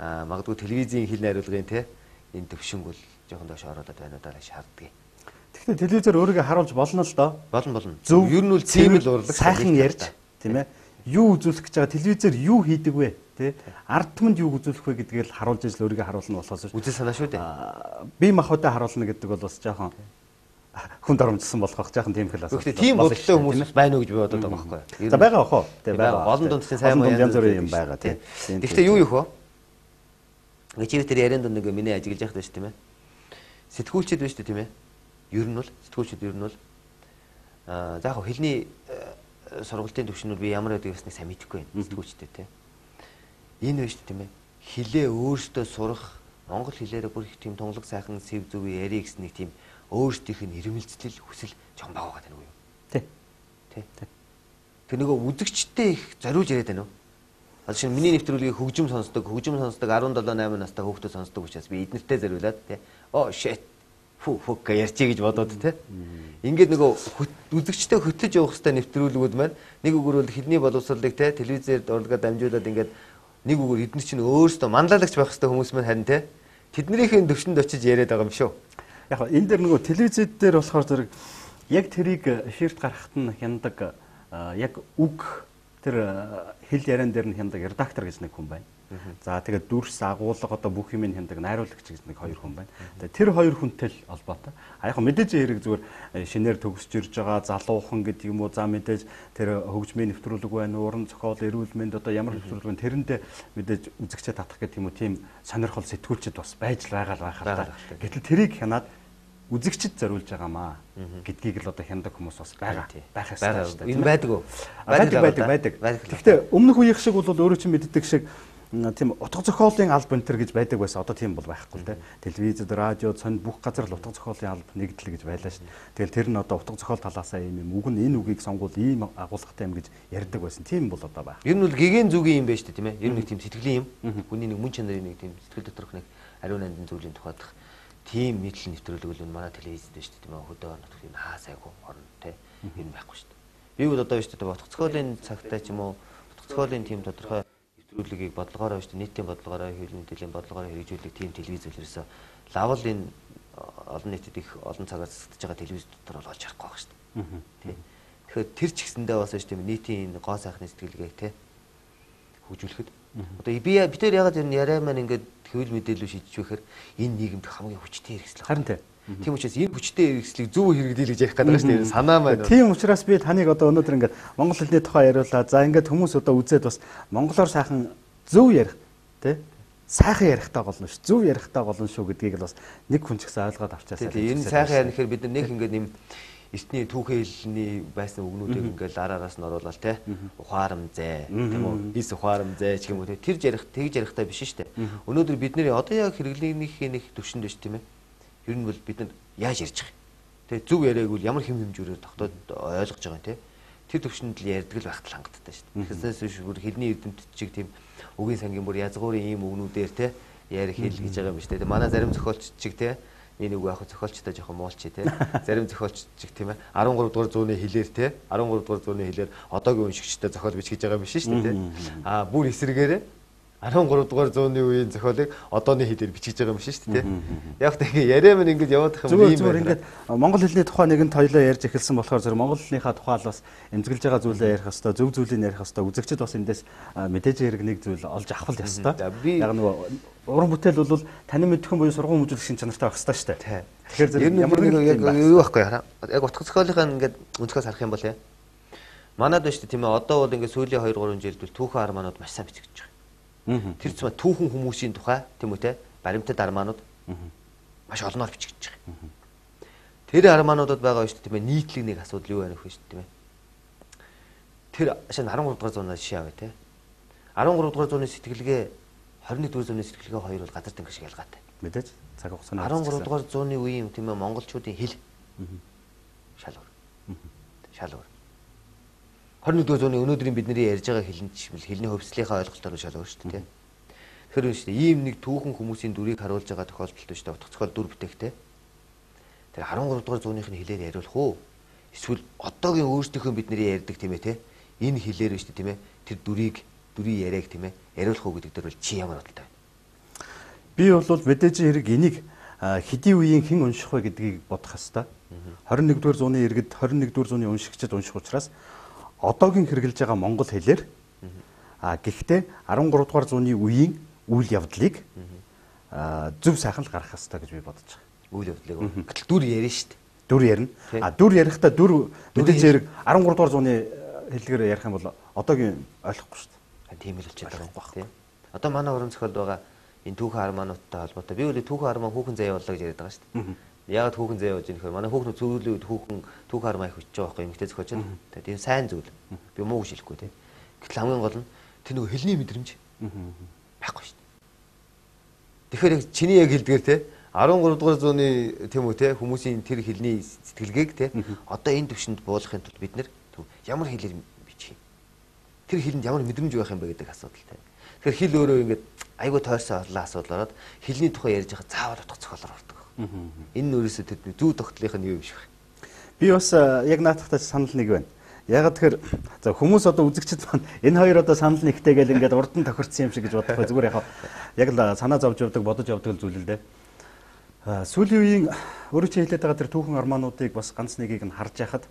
аа магадгүй телевизийн хил найруулгын те энэ төвшинг бол жоохон доош ороод байна удаа шаарддаг. Тэгвэл телевизээр өөрийгөө харуулж болно л доо. Болно болно. Зөв. Ер нь бол тийм л урлаг сайхан ярьж тийм ээ. Юу үзүүлэх гэж байгаа телевизээр юу хийдэг вэ? Тэ ард түмэнд юу үзүүлэх вэ гэдгийг л харуулж ижил өөрийгөө харуулна болохоос шүү. Үзэл санаа шүү дээ. Би махуудаа харуулна гэдэг бол бас жоохон хүн дарамжсан болох бах жоохон тийм хэл асуу. Тийм бодлоо хүмүүс байна уу гэж би бодоод байгаа байхгүй. За байгаа бохоо. Тэ байгаа. Олон дундсын сайн янз бүрийн юм байгаа тийм. Гэхдээ юу юу хөө? Гэвч тэр ярианд нэг миний ажиглаж явахдаа шүү тийм ээ. Сэтгүүлчд биш үү тийм ээ? ер нь бол сэтгүүлчид ер нь бол аа за яг хэлний э, сургалтын төвшнүүд би ямар байдаг гэснийг сайн мэдэхгүй байна сэтгүүлчтэй те. Энэ вэ шүү дээ тийм ээ. Хилээ өөртөө сурах монгол хэлээрээ бүр их тийм тунгалаг сайхан сэв зүв яри гэснийг тийм өөртөөх нь ирмэлцэл хүсэл жоон бага байгаа гэдэг юм. Тий. Тий. Тэр нөгөө үзэгчтэй их зориулж яриад байна уу? Одоо шинэ миний нэвтрүүлгийг хөгжим сонсдог, хөгжим сонсдог 17 8 настай хүүхдүүд сонсдог учраас би эднэртэй зориулаад тий. Оо oh, shit фу фу ярьчих гэж бодоод те. Ингээд нөгөө үзэгчтэй хөтлөж явах хэвээр нэвтрүүлгүүд маань нэг өгөрөөр хилний боловсролыг те телевизээр урлагаар дамжуулаад ингээд нэг өгөр эдгээр чинь өөрсдөө манлайлагч байх хэвээр хүмүүс маань харин те. Тэднэрийнхээ төвшөнд очиж яриад байгаа юм шүү. Яг хаа энэ дэр нөгөө телевизэд дээр болохоор зэрэг яг тэрийг эфирт гаргахад нь хяндаг яг үг тэр хэл яриан дээр нь хяндаг редактор гэж нэг хүн байна. За тэгээд дүрс агуулга одоо бүх юм хямдаг найруулагч гэж нэг хоёр хүн байна. Тэр хоёр хүнтэй л холбоотой. А яг мэдээж хэрэг зүгээр э, шинээр төгсж ирж байгаа залуухан гэдэг юм уу за мэдээж тэр хөгжмийн нэвтрүүлэг байна уу уран зохиол эрүүл мэнд одоо ямар нэвтрүүлэг байна тэрэндээ мэдээж үзэгчээ татах гэдэг юм уу тийм сонирхол сэтгүүлчд бас байж л байгаа л байхаар. Гэтэл тэрийг хянаад үзэгчд зориулж байгаамаа гэдгийг л одоо хяндаг хүмүүс бас байгаа. Байх ёстой шүү дээ. Энэ байдаг уу? Байдаг байдаг байдаг. Гэхдээ өмнөх үеийнх шиг бол өөрөө ч мэддэг шиг тийм утга зохиолын алба энтер гэж байдаг байсан. Одоо тийм бол байхгүй л тийм. Телевизэд, радиод, сонд бүх газар л утга зохиолын алба нэгдэл гэж байлаа шүү дээ. Тэгэл тэр нь одоо утга зохиол талаасаа ийм юм үг нь энэ үгийг сонгуул ийм агуулгатай юм гэж ярьдаг байсан. Тийм бол одоо байх. Ер нь бол гэгээн зүгийн юм байна шүү дээ тийм ээ. Ер нь нэг тийм сэтгэлийн юм. Хүний нэг мөн чанарын нэг тийм сэтгэл доторх нэг ариун нандин зүйлийн тухайдах тийм мэдлэл нэвтрүүлэг бол манай телевизэд байна шүү дээ тийм ээ. Хөдөө нутгийн хаа сайгүй орно тийм юм байхгүй шүү дээ. Би бол одоо шүү дээ утга зохиолын цагтай ч юм уу утга зохиолын тийм тодорхой хэрэгжүүлгийг бодлогоороо шүү дээ нийтийн бодлогоороо хэвлэл мэдээллийн бодлогоороо хэрэгжүүлэх тийм телевиз үлэрсэн лавл энэ э, олон нийтэд их олон цагаар засагдж байгаа телевиз дотор бол олж харахгүй байх шүү дээ. Тийм. Тэгэхээр тэр ч гэсэндээ бас шүү дээ нийтийн энэ гоо сайхны сэтгэлгээ те хөгжүүлэхэд одоо би бид нар ягаад ер нь яриа маань ингээд хэвлэл мэдээлэл шийдэж вэхээр энэ нийгэмд хамгийн хүчтэй хэрэгсэл. Харин тийм Тийм учраас энэ хүчтэй хэрэгслийг зөв хэрэглэе гэж ярих гэдэг шүү дээ. Санаа маань. Тийм учраас би таныг одоо өнөөдөр ингээд Монгол хэлний тухай яриуллаа. За ингээд хүмүүс одоо үзээд бас монголоор сайхан зөв ярих тий сайхан ярихтаа болно ш зөв ярихтаа болно шүү гэдгийг л бас нэг хүн ч гэсэн ойлгоод авчаасаа. Тийм энэ сайхан ярих гэхээр бид нэг ингээд нэм эртний түүхэн хэлний байсан өгнүүдийг ингээл араараас нь оруулаад те ухаарамзээ тийм үү бис ухаарамзээ ч юм уу тэр жарих тэгж ярихтай биш шүү дээ өнөөдөр бидний одоо яг хэрэглээнийхээ нэг төвшөнд биш тийм ээ ер нь бол бидэнд яаж ярьж байгаа те зөв яриаг бол ямар хэм хэмжүүрээр тогтоод ойлгож байгаа те тэр төвшөнд л ярьдаг л байхтал хангадтай шүү дээ. Тэснээс биш бүр хилний эрдэмтэд чиг тийм үгийн сангийн бүр язгуурын ийм өгнүүдээр те ярих хэл гэж байгаа юм шүү дээ. Манай зарим зохиолч чиг те нэг нэг яг зохиолчтой жоохон муулчи те зарим зохиолч чиг тийм ээ 13 дугаар зууны хэлээр те 13 дугаар зууны хэлээр одоогийн уншигчтай зохиол бичгэж байгаа юм биш шүү дээ. Аа бүр эсэргээрээ 13 дугаар зууны үеийн зохиолыг одооны хэлээр бичиж байгаа юм шиг шүү дээ. Яг тэгээ яриа мэн ингэж яваад их юм байна. Зүгээр ингээд Монгол хэлний тухай нэгэнт хоёлоо ярьж эхэлсэн болохоор зэрэг Монгол хэлнийхаа тухай л бас эмзэглэж байгаа зүйлээ ярих хэвээр зөв зүйлийг ярих хэвээр үзэгчд бас эндээс мэдээж хэрэг нэг зүйл олж авах л ёстой. Яг нөгөө уран бүтээл бол танин мэдхэн буюу сургууль хүмүүжүүлэх чанартай байх хэвээр шүү дээ. Тэгэхээр зэрэг ямар нэг яг юу байхгүй яа. Яг утга зохиолынхаа ингээд өнцгөөс харах юм бол яа. Манад биш тийм ээ одоо бол ингээд сүүлийн 2 3 жилд бол түүхэн арманууд маш сайн бичигдэж байгаа. Тэр цаа түүхэн хүмүүсийн тухай тийм үү те баримтат армаанууд маш олноор бичигдэж байгаа. Тэр армаануудад байгаа шүү дээ тийм ээ нийтлэг нэг асуудал юу байна вэ шүү дээ тийм ээ. Тэр шинэ 13 дугаар зууны жишээ авъя те. 13 дугаар зууны сэтгэлгээ 21 дугаар зууны сэтгэлгээ хоёр бол газар тэнгэр шиг ялгаатай. Мэдээж цаг хугацааны 13 дугаар зууны үеийн тийм ээ монголчуудын хэл шалгуур. Шалгуур. 21-р зууны өнөөдрийн бидний ярьж байгаа хилэнчмэл хилний хөвслийнхаа ойлголтоор нь шалгав шүү дээ. Тэр нь шүү дээ. Ийм нэг түүхэн хүмүүсийн дүрийг харуулж байгаа тохиолдолд шүү дээ. Утгац тохиол дүр бүтээгтэй. Тэр 13-р зууных нь хилээр яриулах уу? Эсвэл одоогийн өөрсдийнхөө бидний ярьдаг тийм ээ те. Энэ хилээр биш тийм ээ. Тэр дүрийг дүрийн яриаг тийм ээ яриулах уу гэдэг дээр бол чи ямар бодолтой байна? Би бол мэдээж хэрэг энийг хэдий үеийн хэн унших вэ гэдгийг бодох хэвээр. 21-р зууны иргэд 21-р зууны уншигчид унших учраас одоогийн хэрэгжилж байгаа монгол хэлээр а гэхдээ 13 дугаар зууны үеийн үйл явдлыг зөв сайхан л гарах хэрэгтэй гэж би бодож байгаа. Үйл явдлыг гэтэл дүр ярина шүү дээ. Дүр ярина. А дүр ярихдаа дүр мэдээж зэрэг 13 дугаар зууны э, хэллэгээр ярих юм бол одоогийн ойлгохгүй шүү дээ. Тийм л хэлж байгаа юм байна. Одоо манай уран зохиолд байгаа энэ түүхэн армаануудтай холбоотой. Би өөрөө түүхэн армаа хүүхэн заяа боллоо гэж яриад байгаа шүү дээ. Яагаад хүүхэн зээ явж ийнэхээр манай хүүхнүүд зөвлөө үед хүүхэн түүх хар маяг хөчөж байгаа байхгүй эмгтэй зөхөж байна. Тэгээд энэ сайн зүйл. Би муу гэж хэлэхгүй тийм. Гэтэл хамгийн гол нь тэр нөгөө хэлний мэдрэмж байхгүй шүү дээ. Тэгэхээр яг чиний яг хэлдгээр тийм 13 дугаар зууны тийм үү тийм хүмүүсийн тэр хэлний сэтгэлгээг тийм одоо энэ төвшөнд буулгахын тулд бид нэр ямар хэлээр бичих юм. Тэр хэлэнд ямар мэдрэмж байх юм бэ гэдэг асуудалтай. Тэгэхээр хэл өөрөө ингээд айгүй тойрсон орлоо асуудал ороод хэлний тухай ярьж байгаа заавал утга цохолоор ордог. Энэ нь өөрөөсөө тэр зүү тогтлынх нь юу биш вэ? Би бас э, яг наадахтай санал нэг байна. Яг тэгэхээр за хүмүүс одоо үзэгчд маань энэ хоёр одоо санал нэгтэй гэл ингээд урд нь тохирцсон юм шиг гэж бодох бай. Зүгээр яг яг л э, санаа зовж явдаг, бодож явдаг зүйл л дээ. Э, сүүлийн үеийн өөрөчөө хэлээд байгаа тэр түүхэн армаануудыг бас ганц нэгийг нь харж яхад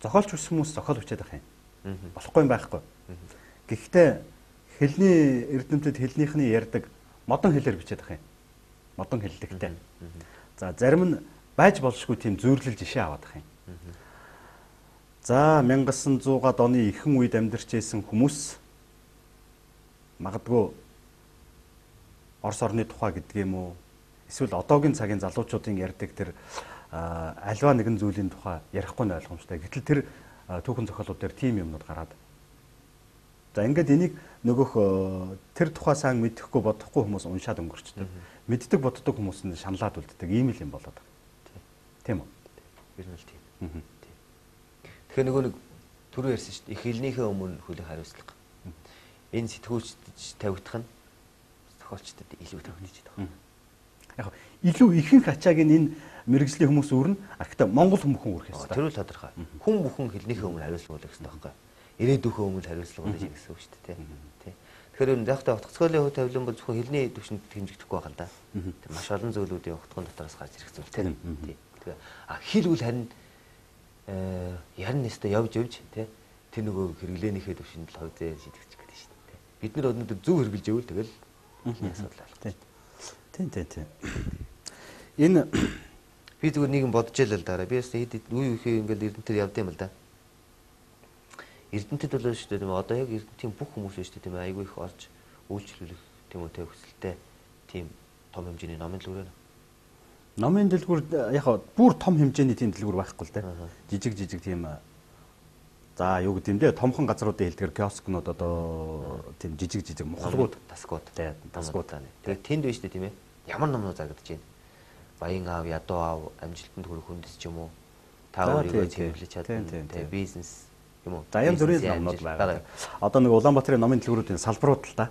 зохиолч ус хүмүүс зохиол өчээд ах юм. Болохгүй юм байхгүй. Гэхдээ хэлний эрдэмтэд хэлнийхний ярьдаг модон хэлээр бичээд ах юм модон хэллэгтэй. За зарим нь байж болшгүй тийм зүйрлэл жишээ аваад ах юм. За 1900-аад оны ихэнх үед амьдарч байсан хүмүүс магадгүй Орос орны тухай гэдэг юм уу? Эсвэл одоогийн цагийн залуучуудын ярьдаг тэр альва нэгэн зүйлийн тухай ярихгүй нь ойлгомжтой. Гэтэл тэр түүхэн зохиолууд дээр тийм юмнууд гараад. За ингээд энийг нөгөөх тэр тухай сайн мэдэхгүй бодохгүй хүмүүс уншаад өнгөрчдөг мэддэг боддог хүмүүс нь шаналаад үлддэг ийм л юм болоод байна. Тийм үү? Ер нь л тийм. Тэгэхээр нөгөө нэг түрүү ярьсан шүү дээ. Их хэлнийхээ өмнө хүлээх хариуцлага. Энэ сэтгүүлчдэж тавигдах нь зохиолчдод илүү тавигдаж байгаа. Яг илүү ихэнх ачааг нь энэ мэрэгжлийн хүмүүс өрнө. А гэхдээ Монгол хүмүүс өрөх ёстой. Тэр үл тодорхой. Хүн бүхэн хэлнийхээ өмнө хариуцлага өгөх ёстой байхгүй юу? Ирээдүйнхээ өмнө хариуцлага өгөх гэсэн үг шүү дээ. Тэгэхээр энэ захтай утгцгөөлийн хувь тавилан бол зөвхөн хэлний түвшинд хэмжигдэхгүй байна да. Тэг маш олон зөвлүүдийн утгын дотроос гарч ирэх зүйлтэй. Тэгээ а хэл үл харин э, ярина нэстэ явж явж тий тэр нөгөө хэрэглээнийхээ түвшинд л хувь зээ шийдэгч гэдэг шүү дээ. Бид нар өнөөдөр зөв хэрэглэж ивэл тэгэл асуудал байна. Тий. Тий тий. Энэ би зүгээр нэг юм бодож ялла л дараа. Би бас хэд хэд үе үеийн ингээл эрдэнтер явд юм л да. Аа Эрдэнтед болоо шүү дээ тийм одоо яг эрдэнтийн бүх хүмүүс шүү дээ тийм айгүй их орж үйлчлүүлэх тийм үү төвсөлтэй тийм том хэмжээний номын дэлгүүр Номын дэлгүүр яг бүр том хэмжээний тийм дэлгүүр байхгүй л дээ. Жижиг жижиг тийм За юу гэдэм бэ? Томхон газруудын хэлдгэр киоскнууд одоо тийм жижиг жижиг мухлагууд, таскууд. Тий, таскууд. Тэгээд тэнд биш үү тийм ээ? Ямар номнууд зарагдаж байна? Баян аав, ядуу аав, амжилтанд хүрэх хүндэс ч юм уу? Та өөрийгөө цэвэрлэж чадна. Тий, бизнес юм уу? За янз бүрийн номнууд байгаа. Одоо нэг Улаанбаатарын номын дэлгүүрүүдийн салбарууд л да.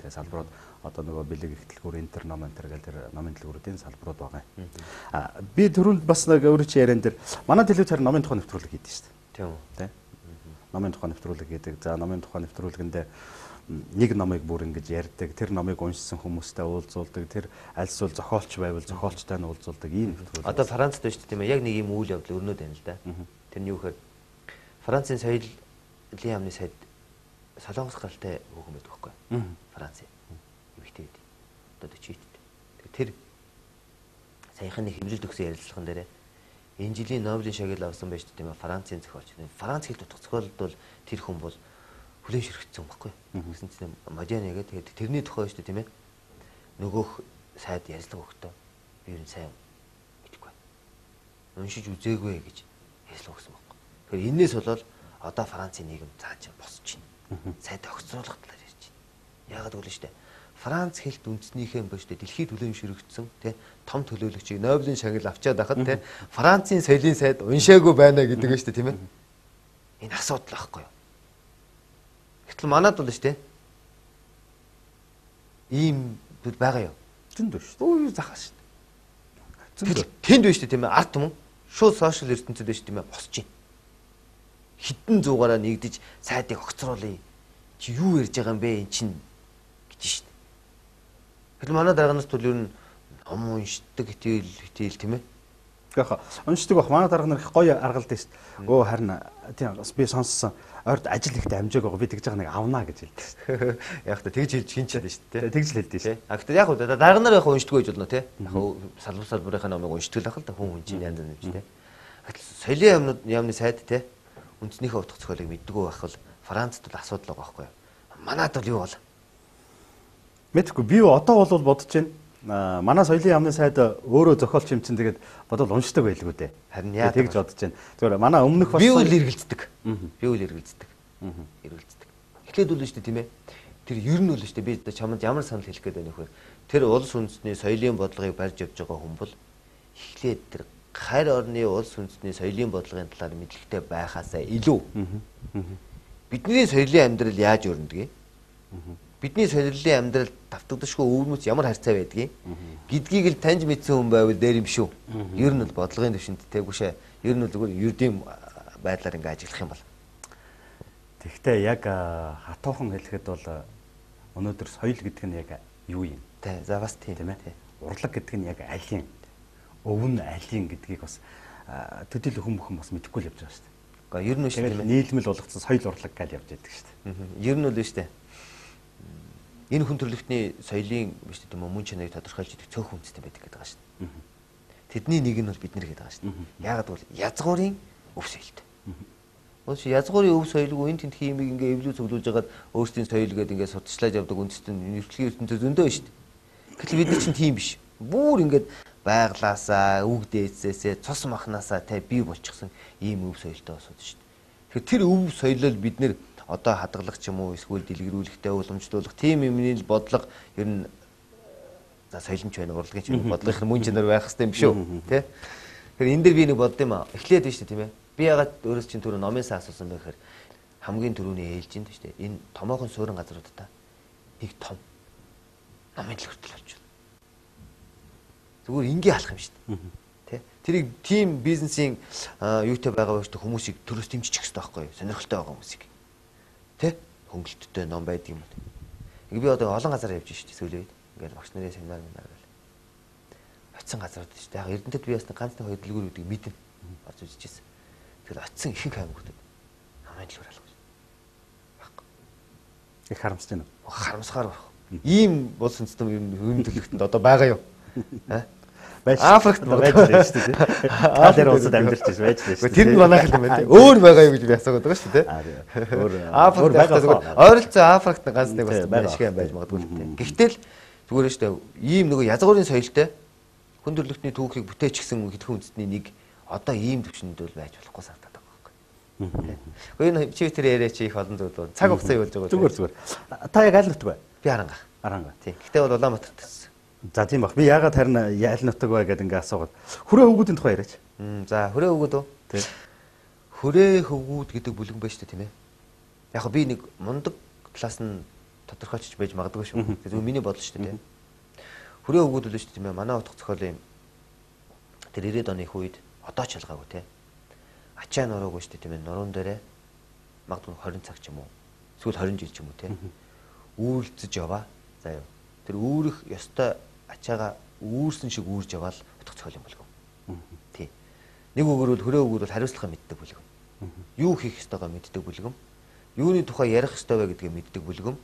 Тэгээ салбарууд одоо нөгөө бэлэг их дэлгүүр интер ном интер гэл тэр номын дэлгүүрүүдийн салбарууд байгаа. А би түрүүнд бас нэг өөрөө чи яриан дээр манай телевиз харин номын тухайн нэвтрүүлэг хийдэг шүү дээ. Тийм үү? Тэ. Номын тухайн нэвтрүүлэг хийдэг. За номын тухайн нэвтрүүлгэндээ нэг номыг бүр ингэж ярьдаг, тэр номыг уншсан хүмүүстэй уулзуулдаг, тэр аль эсвэл зохиолч байвал зохиолчтай нь уулзуулдаг ийм нэвтрүүлэг. Одоо Францд байна шүү дээ тийм ээ. Яг нэг ийм үйл явдал өрнөд байна л да. Тэр нь юу гэхээр Францын соёлын яамны сайд солонгос гаралтай хөөхөн байдаг байхгүй. Франц. Эмэгтэй байд. Одоо 40-т. Тэр саяхан нэг хэмжилт өгсөн ярилцлаган дээр энэ жилийн Нобелийн шагнал авсан байж тийм ба Францын зохиолч. Франц хэл дутгах зохиолд бол тэр хүн бол хүлэн ширхэгдсэн байхгүй. Гэсэн чинь Мадиане гэдэг тэгээд тэрний тухай шүү дээ тийм ээ. Нөгөөх сайд ярилцлага өгтөө. Би юу сайн мэдгүй. Уншиж үзээгүй гэж ярилцлага өгсөн баг. Тэгэхээр энээс болоод одоо Францын нийгэм цааш босч байна. Сайн тогтцоолох талаар ярьж байна. Яагаад гэвэл штэ Франц хэлт үндэснийхээ юм ба штэ дэлхийд төлөөлөмшөрөгдсөн тий том төлөөлөгчийг Нобелийн шагнал авчаад байхад тий Францын соёлын сайд уншаагүй байна гэдэг нь штэ тийм ээ. Энэ асуудал байхгүй юу? Гэтэл манад бол штэ ийм байгаа юу? Тэнд биш. Үгүй захаа штэ. Тэнд биш тийм ээ. Арт юм. Шууд сошиал ертөнцид биш тийм ээ. Босч байна хитэн зуугаараа нэгдэж сайдыг огцруулъя. Чи юу ярьж байгаа юм бэ эн чин гэж штт. Гэтэл манай дарга нарт бол ер нь ном уншдаг итэл итэл тийм ээ. Яха уншдаг бах манай дарга нар их гоё аргалд штт. Өө харин тийм бас би сонссон орд ажил ихтэй амжааг байгаа би тэгж байгаа нэг авнаа гэж хэлдэг шүү. [LAUGHS] Яг та тэгж хэлж хинч чадна шүү дээ. Тэгж л хэлдэг шүү. А гэхдээ яг удаа дарга нар яг уншдаггүй гэж болно те. Яг салбар салбарынхаа номыг уншдаг л ах л да хүн хүн чинь янз янз юм шүү те. Соёлын яамны сайд те үндснийхээ утга зохиолыг мэддэггүй байх бол Францд бол асуудал байгаа байхгүй юу? Манайд бол юу бол? Мэдхгүй би одоо бол бодож байна. Манай соёлын яамны сайд өөрөө зохиолч юм чинь тэгээд бодвол уншдаг байлгүй дээ. Харин яа тэгж бодож байна. Зүгээр манай өмнөх бас би үл эргэлздэг. Би үл эргэлздэг. Эргэлздэг. Эхлээд үл нь шүү дээ тийм ээ. Тэр ер нь үл шүү дээ би одоо чамд ямар санал хэлэх гээд байна вэ? Тэр улс үндэсний соёлын бодлогыг барьж явж байгаа хүн бол эхлээд тэр хайр орны улс үндэсний соёлын бодлогын талаар мэдлэгтэй байхаасаа илүү бидний соёлын амьдрал яаж өрнөдгийг бидний соёлын амьдрал давтагдшгүй өвөрмөц ямар харьцаа байдгийг гэдгийг л таньж мэдсэн хүн байвал дээр юм шүү. Ер нь бол бодлогын төвшөнд тэгвшээ. Ер нь л зүгээр ердэм байдлаар ингээ ажиллах юм бол. Тэгвэл яг хатуухан хэлэхэд бол өнөөдөр соёл гэдэг нь яг юу юм? Тэ за бас тийм. Урдлаг гэдэг нь яг аль юм? өвн алин гэдгийг бас төдийл өхөн мөхөн бас мэдэхгүй л явж байгаа шүү дээ. Гэхдээ ер нь шүү дээ нийлмэл болгоцсон соёл урлаг гэж явж байдаг шүү дээ. Ер нь л шүү дээ. Энэ хүн төрөлхтний соёлын биш гэдэг юм уу мөн чанарыг тодорхойлж идэг цөөх үндэстэн байдаг гэдэг байгаа шүү дээ. Тэдний нэг нь бол бид нар гэдэг байгаа шүү дээ. Яагаад бол язгуурын өв соёлт. Өөс язгуурын өв соёлгүй энэ тент хиймийг ингээ эвлүү цөглүүлж хагаад өөрсдийн соёл гэдэг ингээ судалчлаад явдаг үндэстэн нэрвчлэгийн ертөнцийн зөндөө шүү дээ. Гэтэл бид нар чинь тийм биш. Бүүр ингээд байглаасаа, үг дээдсээсээ, цус махнаасаа тэ бий болчихсон ийм өв соёлтой осод шүү дээ. Тэгэхээр тэр өв соёлол бид нэр одоо хадгалах ч юм уу эсвэл дэлгэрүүлэхтэй уламжлуулах тийм юмний л бодлого ер нь за соёломч байна урлагийн ч бодлогын мөн чанар байх хэрэгтэй юм биш үү тий. Тэгэхээр энэ дэр би нэг бодд юм аа. Эхлээд биш тийм ээ. Би ягаад өөрөөс чинь түрүү номын сан асуусан бэ гэхээр хамгийн түрүүний ээлжинд шүү дээ. Энэ томоохон суурин газруудаа нэг том намын л хүртэл авч байна. Зүгээр ингийн алах юм шүү дээ. Тэ? Тэрийг team бизнесийн юутай байгаа байж хүмүүсийг төрөөс дэмжичих хэрэгтэй байхгүй юу? Сонирхолтой байгаа хүмүүсийг. Тэ? Хөнгөлөлттэй ном байдаг юм. Ингээ би одоо олон газар явж шүү дээ сүүлийн үед. Ингээл багш нарын семинар минар гэл. Очсон газарууд шүү дээ. Яг Эрдэнэтэд би бас ганц нэг хоёр дэлгүүрүүдийг мэдэн орж үзэж ирсэн. Тэгэл очсон ихэнх аймагуудад хамгийн дэлгүүр алах их харамсаж байна уу? Харамсгаар байна. Ийм бол сүнстэм ер нь хөвөмдөлөгтөнд одоо байгаа юу? Аа? [LAUGHS] байж Африкт байж лээ шүү дээ. Талэр улсад амьдарч байж лээ шүү дээ. Тэр нь манайх юм байна. Өөр байгаа юм гэж би асуугаад байгаа шүү дээ. [LAUGHS] Өөр Африкт байгаа зүгээр ойролцоо Африкт ганц нэг бас байгаа шиг байж магадгүй л дээ. Гэхдээ л зүгээр шүү дээ. Ийм нөгөө язгуурын соёлтой хүндрэлтний түүхийг бүтээч гэсэн хэдхэн үндэсний нэг одоо ийм төвшөнд бол байж болохгүй санагдаад байгаа байхгүй. Гэхдээ чи тэр яриа чи их олон зүйл баг. Цаг хугацаа юу болж байгаа вэ? Зүгээр зүгээр. Та яг аль нүт бай? Би харанга. Харанга. Тийм. Гэхдээ бол Улаанбаатарт төссөн. За тийм баг. Би яагаад харин яаль нутаг вэ гэдэг ингээ асуугаад. Хүрээ хөвгүүдийн тухай яриач. За хүрээ хөвгүүд үү? Тийм. Хүрээ хөвгүүд гэдэг бүлэг байж тээ тийм ээ. Яг би нэг мундаг талаас нь тодорхойлчих байж магадгүй шүү. Тэгээд миний бодол шүү дээ. Хүрээ хөвгүүд л шүү дээ тийм ээ. Манай утга зохиол юм. Тэр 90-ад оны үед одоо ч ялгаагүй тийм ээ. Ачаа нуруугүй шүү дээ тийм ээ. Нуруунд дээрээ магадгүй 20 цаг ч юм уу. Эсвэл 20 жил ч юм уу тийм ээ. Үйлдэж яваа. За юу. Тэр үүрэх ёстой ачаага үүрсэн шиг үүрж яваал утгац хөлөн бүлгүн. Тий. Нэг өгөрөл хөрөө өгөр бол хариуцлага мэддэг бүлгүн. Юу хийх ёстойгоо мэддэг бүлгүн. Юуны тухай ярих ёстой вэ гэдгийг мэддэг бүлгүн.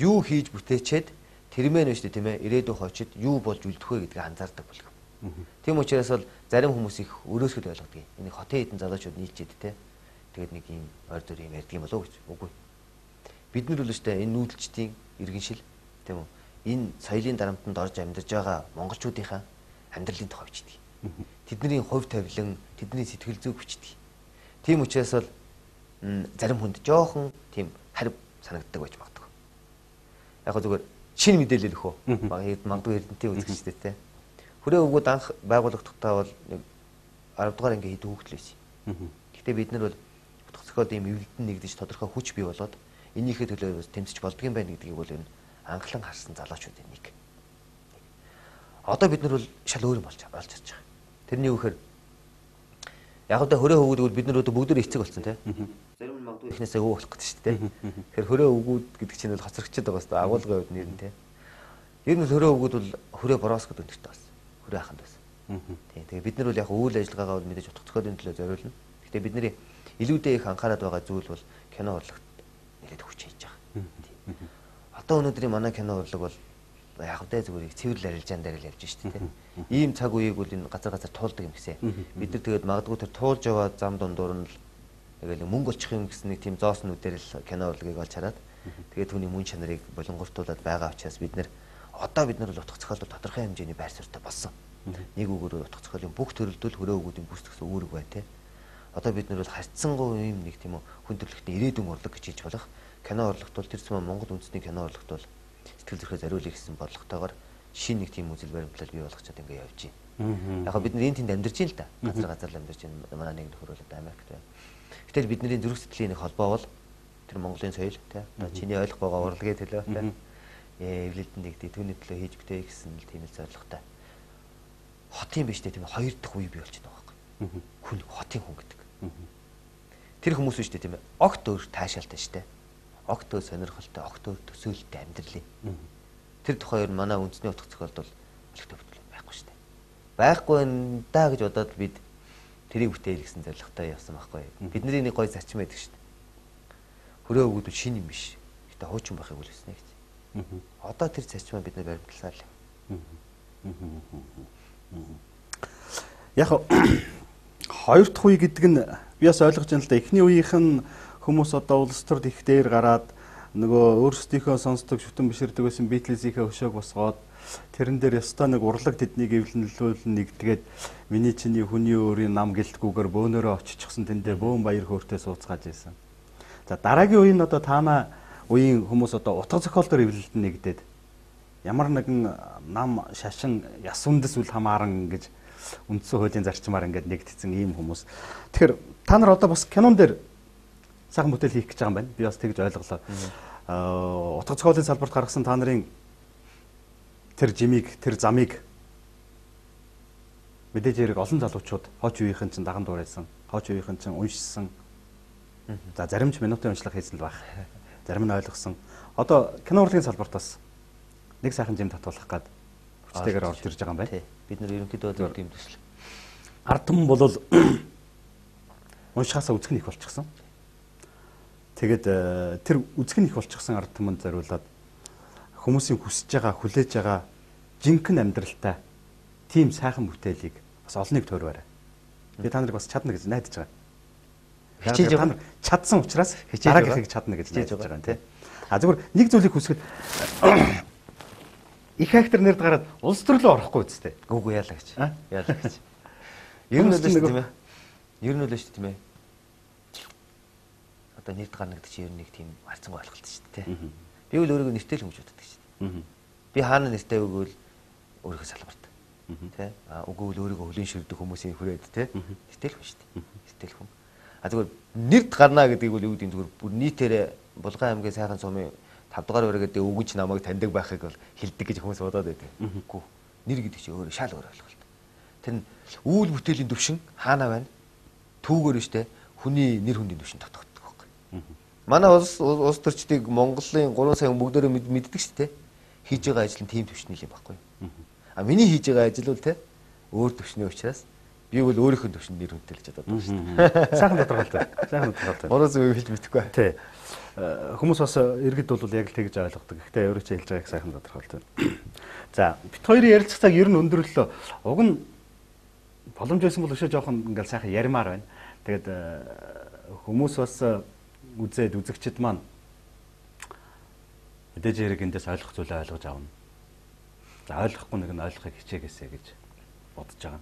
Юу хийж бүтээчээд тэрмэн нь шүү дээ тийм ээ ирээдүйн хойчид юу болж үлдэх вэ гэдгийг анзаардаг бүлгүн. Тийм учраас бол зарим хүмүүс их өрөөсгөл ойлгодог. Энийг хотын хэдэн залуучууд нийлчээд те. Тэгээд нэг юм ойр дөр юм ярьдаг юм болов уу гэж. Үгүй. Бид нар л өштэй энэ нүүдэлчдийн иргэншил тийм үү? энэ соёлын дарамтанд орж амьдарж байгаа монголчуудынхаа амьдралын тухай бичдэг. Тэдний хувь тавилан, тэдний сэтгэл зүй бичдэг. Тийм учраас бол зарим хүнд жоохон тийм харь санагддаг байж магадгүй. Яг зүгээр шинэ мэдээлэл өгөх үү? Магадгүй эрдэнтийн үзэгчдэд те. Хүрээ өгөөд анх байгуулагдахтаа бол нэг 10 дугаар ингээ хэд хүүхдэл байсан. Гэхдээ бид нар бол утга зохиол ийм эвлэлд нэгдэж тодорхой хүч бий болоод энийхээ төлөө бас тэмцэж болдгийм байх гэдгийг бол ер нь анхлан харсан залуучуудын нэг. Одоо бид нар бол шал өөр юм болж болж ирж байгаа. Тэрний үүхээр яг одоо хөрөө хөвгүүд бид нар одоо бүгд нэг эцэг болсон тийм. Зарим нь магадгүй эхнээсээ өвөө болох гэж шүү дээ. Тэгэхээр хөрөө хөвгүүд гэдэг чинь бол хоцрогчод байгаа хэвээр агуулгын хувьд нэр нь тийм. Ер нь хөрөө хөвгүүд бол хөрөө бороос гэдэг өндөртэй болсон. Хөрөө аханд байсан. Тийм. Тэгээ бид нар бол яг үйл ажиллагаагаа бол мэдээж утга цохиолын төлөө зориулна. Гэтэ бидний илүүдээ их анхаарал байгаа зүйл бол кино урлагт нэлээд хүч хийж байгаа одоо өнөөдрийн манай кино урлаг бол яг үдэ зүгээр их цэвэрлэл арилжаан дээр л явж штэ тийм. Ийм цаг үеийг бол энэ газар газар туулдаг юм гисэн. Бид нар тэгээд магадгүй тэр туулж яваа зам дундуур нь л тэгэл мөнгө олчих юм гэсэн нэг тийм зооснуудээр л кино урлагийг олж хараад тэгээд түүний мөн чанарыг болонгортуулад байгаа учраас бид нар одоо бид нар л утгах цохолд тодорхой хэмжээний байр суурьтай болсон. Нэг үгээр утгах цохолын бүх төрөлдөл хүрээ өгүүдийн гүйцэтгэсэн үүрэг бай тээ. Одоо бид нар бол хайцсангүй юм нэг тийм хүн төрөлхтний ирээдүйн урлаг гэж хэлж болох кино орлогт бол тэр зам Монгол үндэсний кино орлогт бол сэтгэл зүрхээ зариулъя гэсэн бодлоготойгоор шинэ нэг тийм үзэл баримтлал бий болгочод ингээд явж байна. Яг бид нар энэ тэнд амьдарч байна л да. Газар газар л амьдарч байна. Манай нэг нөхөр бол Америкт байна. Гэтэл бидний зүрх сэтгэлийн нэг холбоо бол тэр Монголын соёл те. Чиний ойлгох байгаа урлагийн төлөө те. Э, Эвлэлд нэгдээ түүний төлөө хийж битээ гэсэн л тийм л зорилготой. Хотын биш те тийм хоёр дахь үе бий болчиход байгаа байхгүй. Хүн хотын хүн гэдэг. Тэр хүмүүс биш те тийм огт өөр таашаалтай штэ огтөө сонирхолтой, огтөө төсөөлтэй амьдралыг. Тэр тухайг манай үндэсний утга зохиолд бол хэлэхдээ бүтэлгүй байхгүй шүү дээ. Байхгүй энэ даа гэж бодоод бид тэрийг бүтээл гэсэн зорилготой явсан байхгүй. Бидний нэг гой зарчим байдаг шүү дээ. Хөрөө өгөөд шин юм биш. Гэтэ хуучин байхыг үлээснэ гэж. Одоо тэр зарчмаа бид нэр баримтлаа л. Яг [COUGHS] хоёр дахь үе гэдэг нь би бас ойлгож байна л да. Эхний үеийнх нь хүмүүс одоо улс төрд их дээр гараад нөгөө өөрсдийнхөө сонсдог шүтэн биширдэг байсан битлэсийнхээ хөшөөг босгоод тэрэн дээр ёстой нэг урлаг тэднийг эвлэнлүүлэн нэгдгээд миний чиний хүний өөрийн нам гэлтгүүгээр бөөнөрөө очичихсан тэн дээр бөөн баяр хөөртэй сууцгааж байсан. За дараагийн үеийн одоо таана үеийн хүмүүс одоо утга зохиол дээр эвлэлтэн нэгдээд ямар нэгэн нам шашин яс үндэс үл хамааран гэж үндсэн хуулийн зарчмаар ингээд нэгдсэн ийм хүмүүс. Тэгэхээр та нар одоо бас кинон дээр сайхан бүтээл хийх гэж байгаа юм байна. Би бас тэгж ойлголоо. Аа э, утга зохиолын салбарт гаргасан та нарын тэр жимийг, тэр замыг мэдээж хэрэг олон залуучууд хооч үеийнхэн чинь даган дуурайсан, хооч үеийнхэн чинь уншсан. За зарим ч минутын уншлах хийсэн л баг. Зарим нь ойлгосон. Одоо кино урлагийн салбарт бас нэг сайхан жим татуулах гад хүчтэйгээр орж ирж байгаа юм байна. Бид нэр ерөнхийдөө тийм төсөл. Ард түмэн бол [COUGHS] уншихаасаа үзэх нь их болчихсон. Тэгэд э, тэр үзгэн их болчихсан ард түмэнд зориулаад хүмүүсийн хүсэж байгаа, хүлээж байгаа жинхэнэ амьдралтай тийм сайхан бүтээлийг бас олныг төрвээрэй. Би та нарыг бас чадна гэж найдаж байгаа. Хичээж байгаа. Чадсан учраас дараагийн хэрэг чадна гэж найдаж байгаа тийм. А зөвхөн нэг зүйлийг хүсэхэд [COUGHS] их хактер нэрд гараад улс төрлөө орохгүй үсттэй. Гүүгүү яалаа гэж. Яалаа гэж. Ер нь л шүү дээ тийм ээ. Ер нь л шүү дээ тийм ээ одоо нийт гарна гэдэг чинь ер нь нэг тийм харцсан ойлголт шүү дээ тий. Би бол өөрийгөө нэртэй л хэмж боддог шүү дээ. Би хаана нэртэй өгөөл өөрийнхөө салбарт. Тий. А өгөөл өөрийгөө хөлийн ширдэг хүмүүсийн хүрээд тий. Нэртэй л хүн шүү дээ. Нэртэй л хүн. А зүгээр нэрд гарна гэдгийг бол юу гэдэг зүгээр бүр нийтээрээ Булган аймгийн сайхан сумын 5 дугаар өргөдөө өгөнч намайг таньдаг байхыг бол хилдэг гэж хүмүүс бодоод байдаг. Үгүй. Нэр гэдэг чинь өөр шал өөр ойлголт. Тэр нь үйл бүтээлийн төвшин хаана байна? Түүгээр нь штэ хүний нэр хүндийн төвшин дотогт. Манай улс улс төрчдийг Монголын 3 сая хүн бүгдөө мэддэг шүү дээ. Хийж байгаа ажил нь тийм төвшнөл юм байхгүй юу? А миний хийж байгаа ажил бол те өөр төвшнөө учраас би бол өөрийнхөө төвшөнд нэр хүндэл гэж бодоод байна шүү дээ. Сайхан тодорхойлтой. Сайхан тодорхойлтой. Буруу зүйл хэлж мэдэхгүй. Тий. Э, хүмүүс бас иргэд бол яг л тэгж ойлгодог. Гэхдээ өөрөө ч хэлж байгааг сайхан тодорхойлтой. За, бит хоёрын ярилцах цаг ер нь өндөрлөө. Уг нь боломж байсан бол өшөө жоохон ингээл сайхан ярмаар байна. Тэгээд э, хүмүүс бас э, үзээд үзэгчд маань мэдээж хэрэг эндээс ойлгох зүйлээ ойлгож авна. За ойлгохгүй нэг нь ойлгохыг хичээгээсэй гэж бодож байгаа.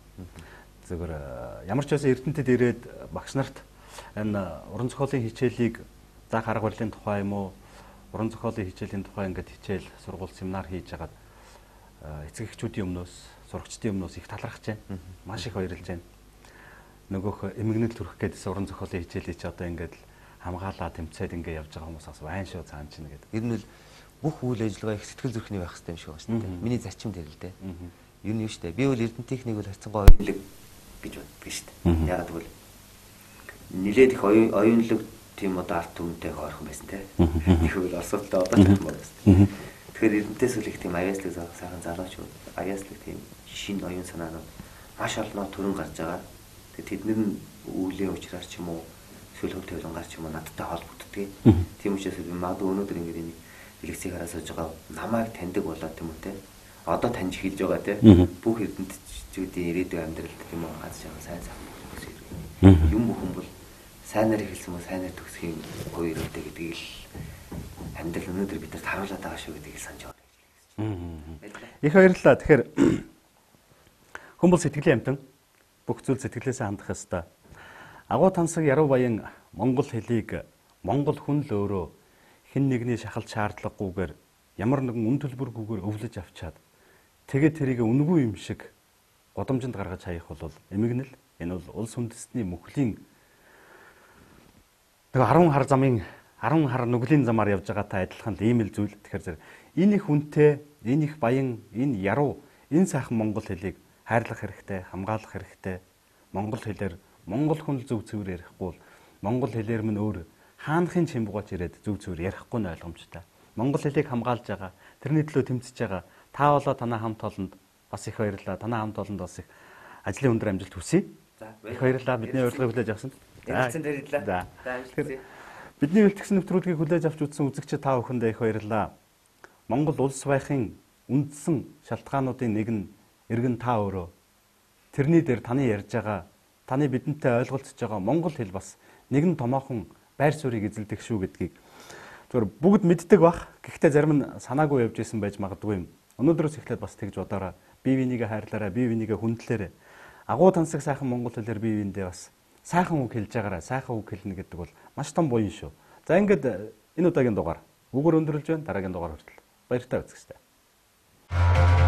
Зөвөр э, ямар ч байсан Эрдэнэтэд ирээд багш нарт энэ уран зохиолын хичээлийг заах арга барилын тухай юм уу? Уран зохиолын хичээлийн тухай ингээд хичээл сургууль семинар хийж хагаад э, эцэг эхчүүдийн өмнөөс сурагчдын өмнөөс их талархаж байна. Маш их баярлж байна. Нөгөөх эмгэнэл төрөх гэдээс уран зохиолын хичээлийг ч одоо ингээд л хамгаалаа тэмцээд ингээ явж байгаа хүмүүс бас байн шүү цаан чинь гэдэг. Ер нь л бүх үйл ажиллагаа их сэтгэл зүрхний байх хэрэгтэй юм шиг байна шүү дээ. Миний зарчим тэр л дээ. Ер нь юу шүү дээ. Би бол эрдэнтехник бол хацангой оюунлаг гэж боддог шүү дээ. Ягаад гэвэл нилээд их оюунлаг тийм одоо арт түмэнтэй ойрхон байсан те. Их үл орсуултаа одоо ч юм байна. Тэгэхээр эрдэнтээс үл их тийм аяслык сайхан залуучууд аяслык тийм шинэ оюун санаанууд маш олноо төрөн гарч байгаа. Тэгээ тэднэр нь өвлийн уучраар ч юм уу эсвэл хөл төвлөнгаар ч юм уу надтай холбогддөг. Тийм учраас би магадгүй өнөөдөр ингэж энэ лекцийг хараасаж байгаа намайг таньдаг болоод тийм үү те. Одоо таньж хэлж байгаа те. Бүх эрдэнэт чигдийн ирээдүйн амьдралд тийм үү газ шага сайн зам юм бүхэн бол сайнаар эхэлсэн бол сайнаар төгсөх юм гоё ирээдүй гэдгийг л амьдрал өнөөдөр бидэнд харуулж байгаа шүү гэдгийг санаж байна. Их баярлалаа. Тэгэхээр [CLEARS THROAT] хүмүүс сэтгэлийн амтан бүх зүйл сэтгэлээсээ хандах ёстой. Агуу тансаг Яруу Баян монгол хэлийг монгол хүн л өөрөө хэн нэгний шахалт шаардлагагүйгээр ямар нэгэн үн төлбөргүйгээр өвлөж авчаад тэгээ тэрийг үнгүй юм шиг годомжинд гаргаж хаях бол эмгэнэл энэ бол улс үндэстний мөхлийн нэг 10 хар замын 10 хар нүглийн замаар явж байгаатай адилхан л ийм л зүйл. Тэгэхээр зэрэг энэ их хүнтэй, энэ их баян, энэ яруу, энэ сайхан монгол хэлийг хайрлах хэрэгтэй, хамгаалах хэрэгтэй. Монгол хэлээр Монгол хүн л зөв цэвэр ярихгүй бол монгол хэлээр мөн өөр хаанхын чимбгууч ирээд зөв зөвөр ярихгүй нь ойлгомжтой. Монгол хэлийг хамгаалж байгаа, тэрний төлөө тэмцэж байгаа та болоо танаа хамт олонд бас их баярлалаа. Танаа хамт олонд бас их ажлын өндөр амжилт хүсье. За их баярлалаа. Бидний урилгыг хүлээж авсан. Эрдэнцэн баярлалаа. За амжилт хүсье. Бидний бэлтгэсэн нэвтрүүлгийг хүлээж авч үзсэн үзэгчид та бүхэндээ их баярлалаа. Монгол улс байхын үндсэн шалтгаануудын нэг нь эргэн та өөрөө тэрний дээр таны ярьж байгаа таны бидэнтэй ойлголцож байгаа монгол хэл бас нэгэн томоохон байр суурийг эзэлдэг шүү гэдгийг зөвөр бүгд мэддэг бах. Гэхдээ зарим нь санаагүй явж исэн байж магадгүй юм. Өнөөдрөөс эхлээд бас тэгж бодоораа. Бие бинийгээ хайрлаарай, бие бинийгээ хүндлээрэй. Агуу тансаг сайхан монгол хэлээр бие биендээ бас сайхан үг хэлж байгаарай. Сайхан үг хэлнэ гэдэг бол маш том буян шүү. За ингээд э, энэ удаагийн дугаар үгээр өндөрлж байна. Дараагийн дугаар хүртэл баяртай үзэгчтэй. Thank you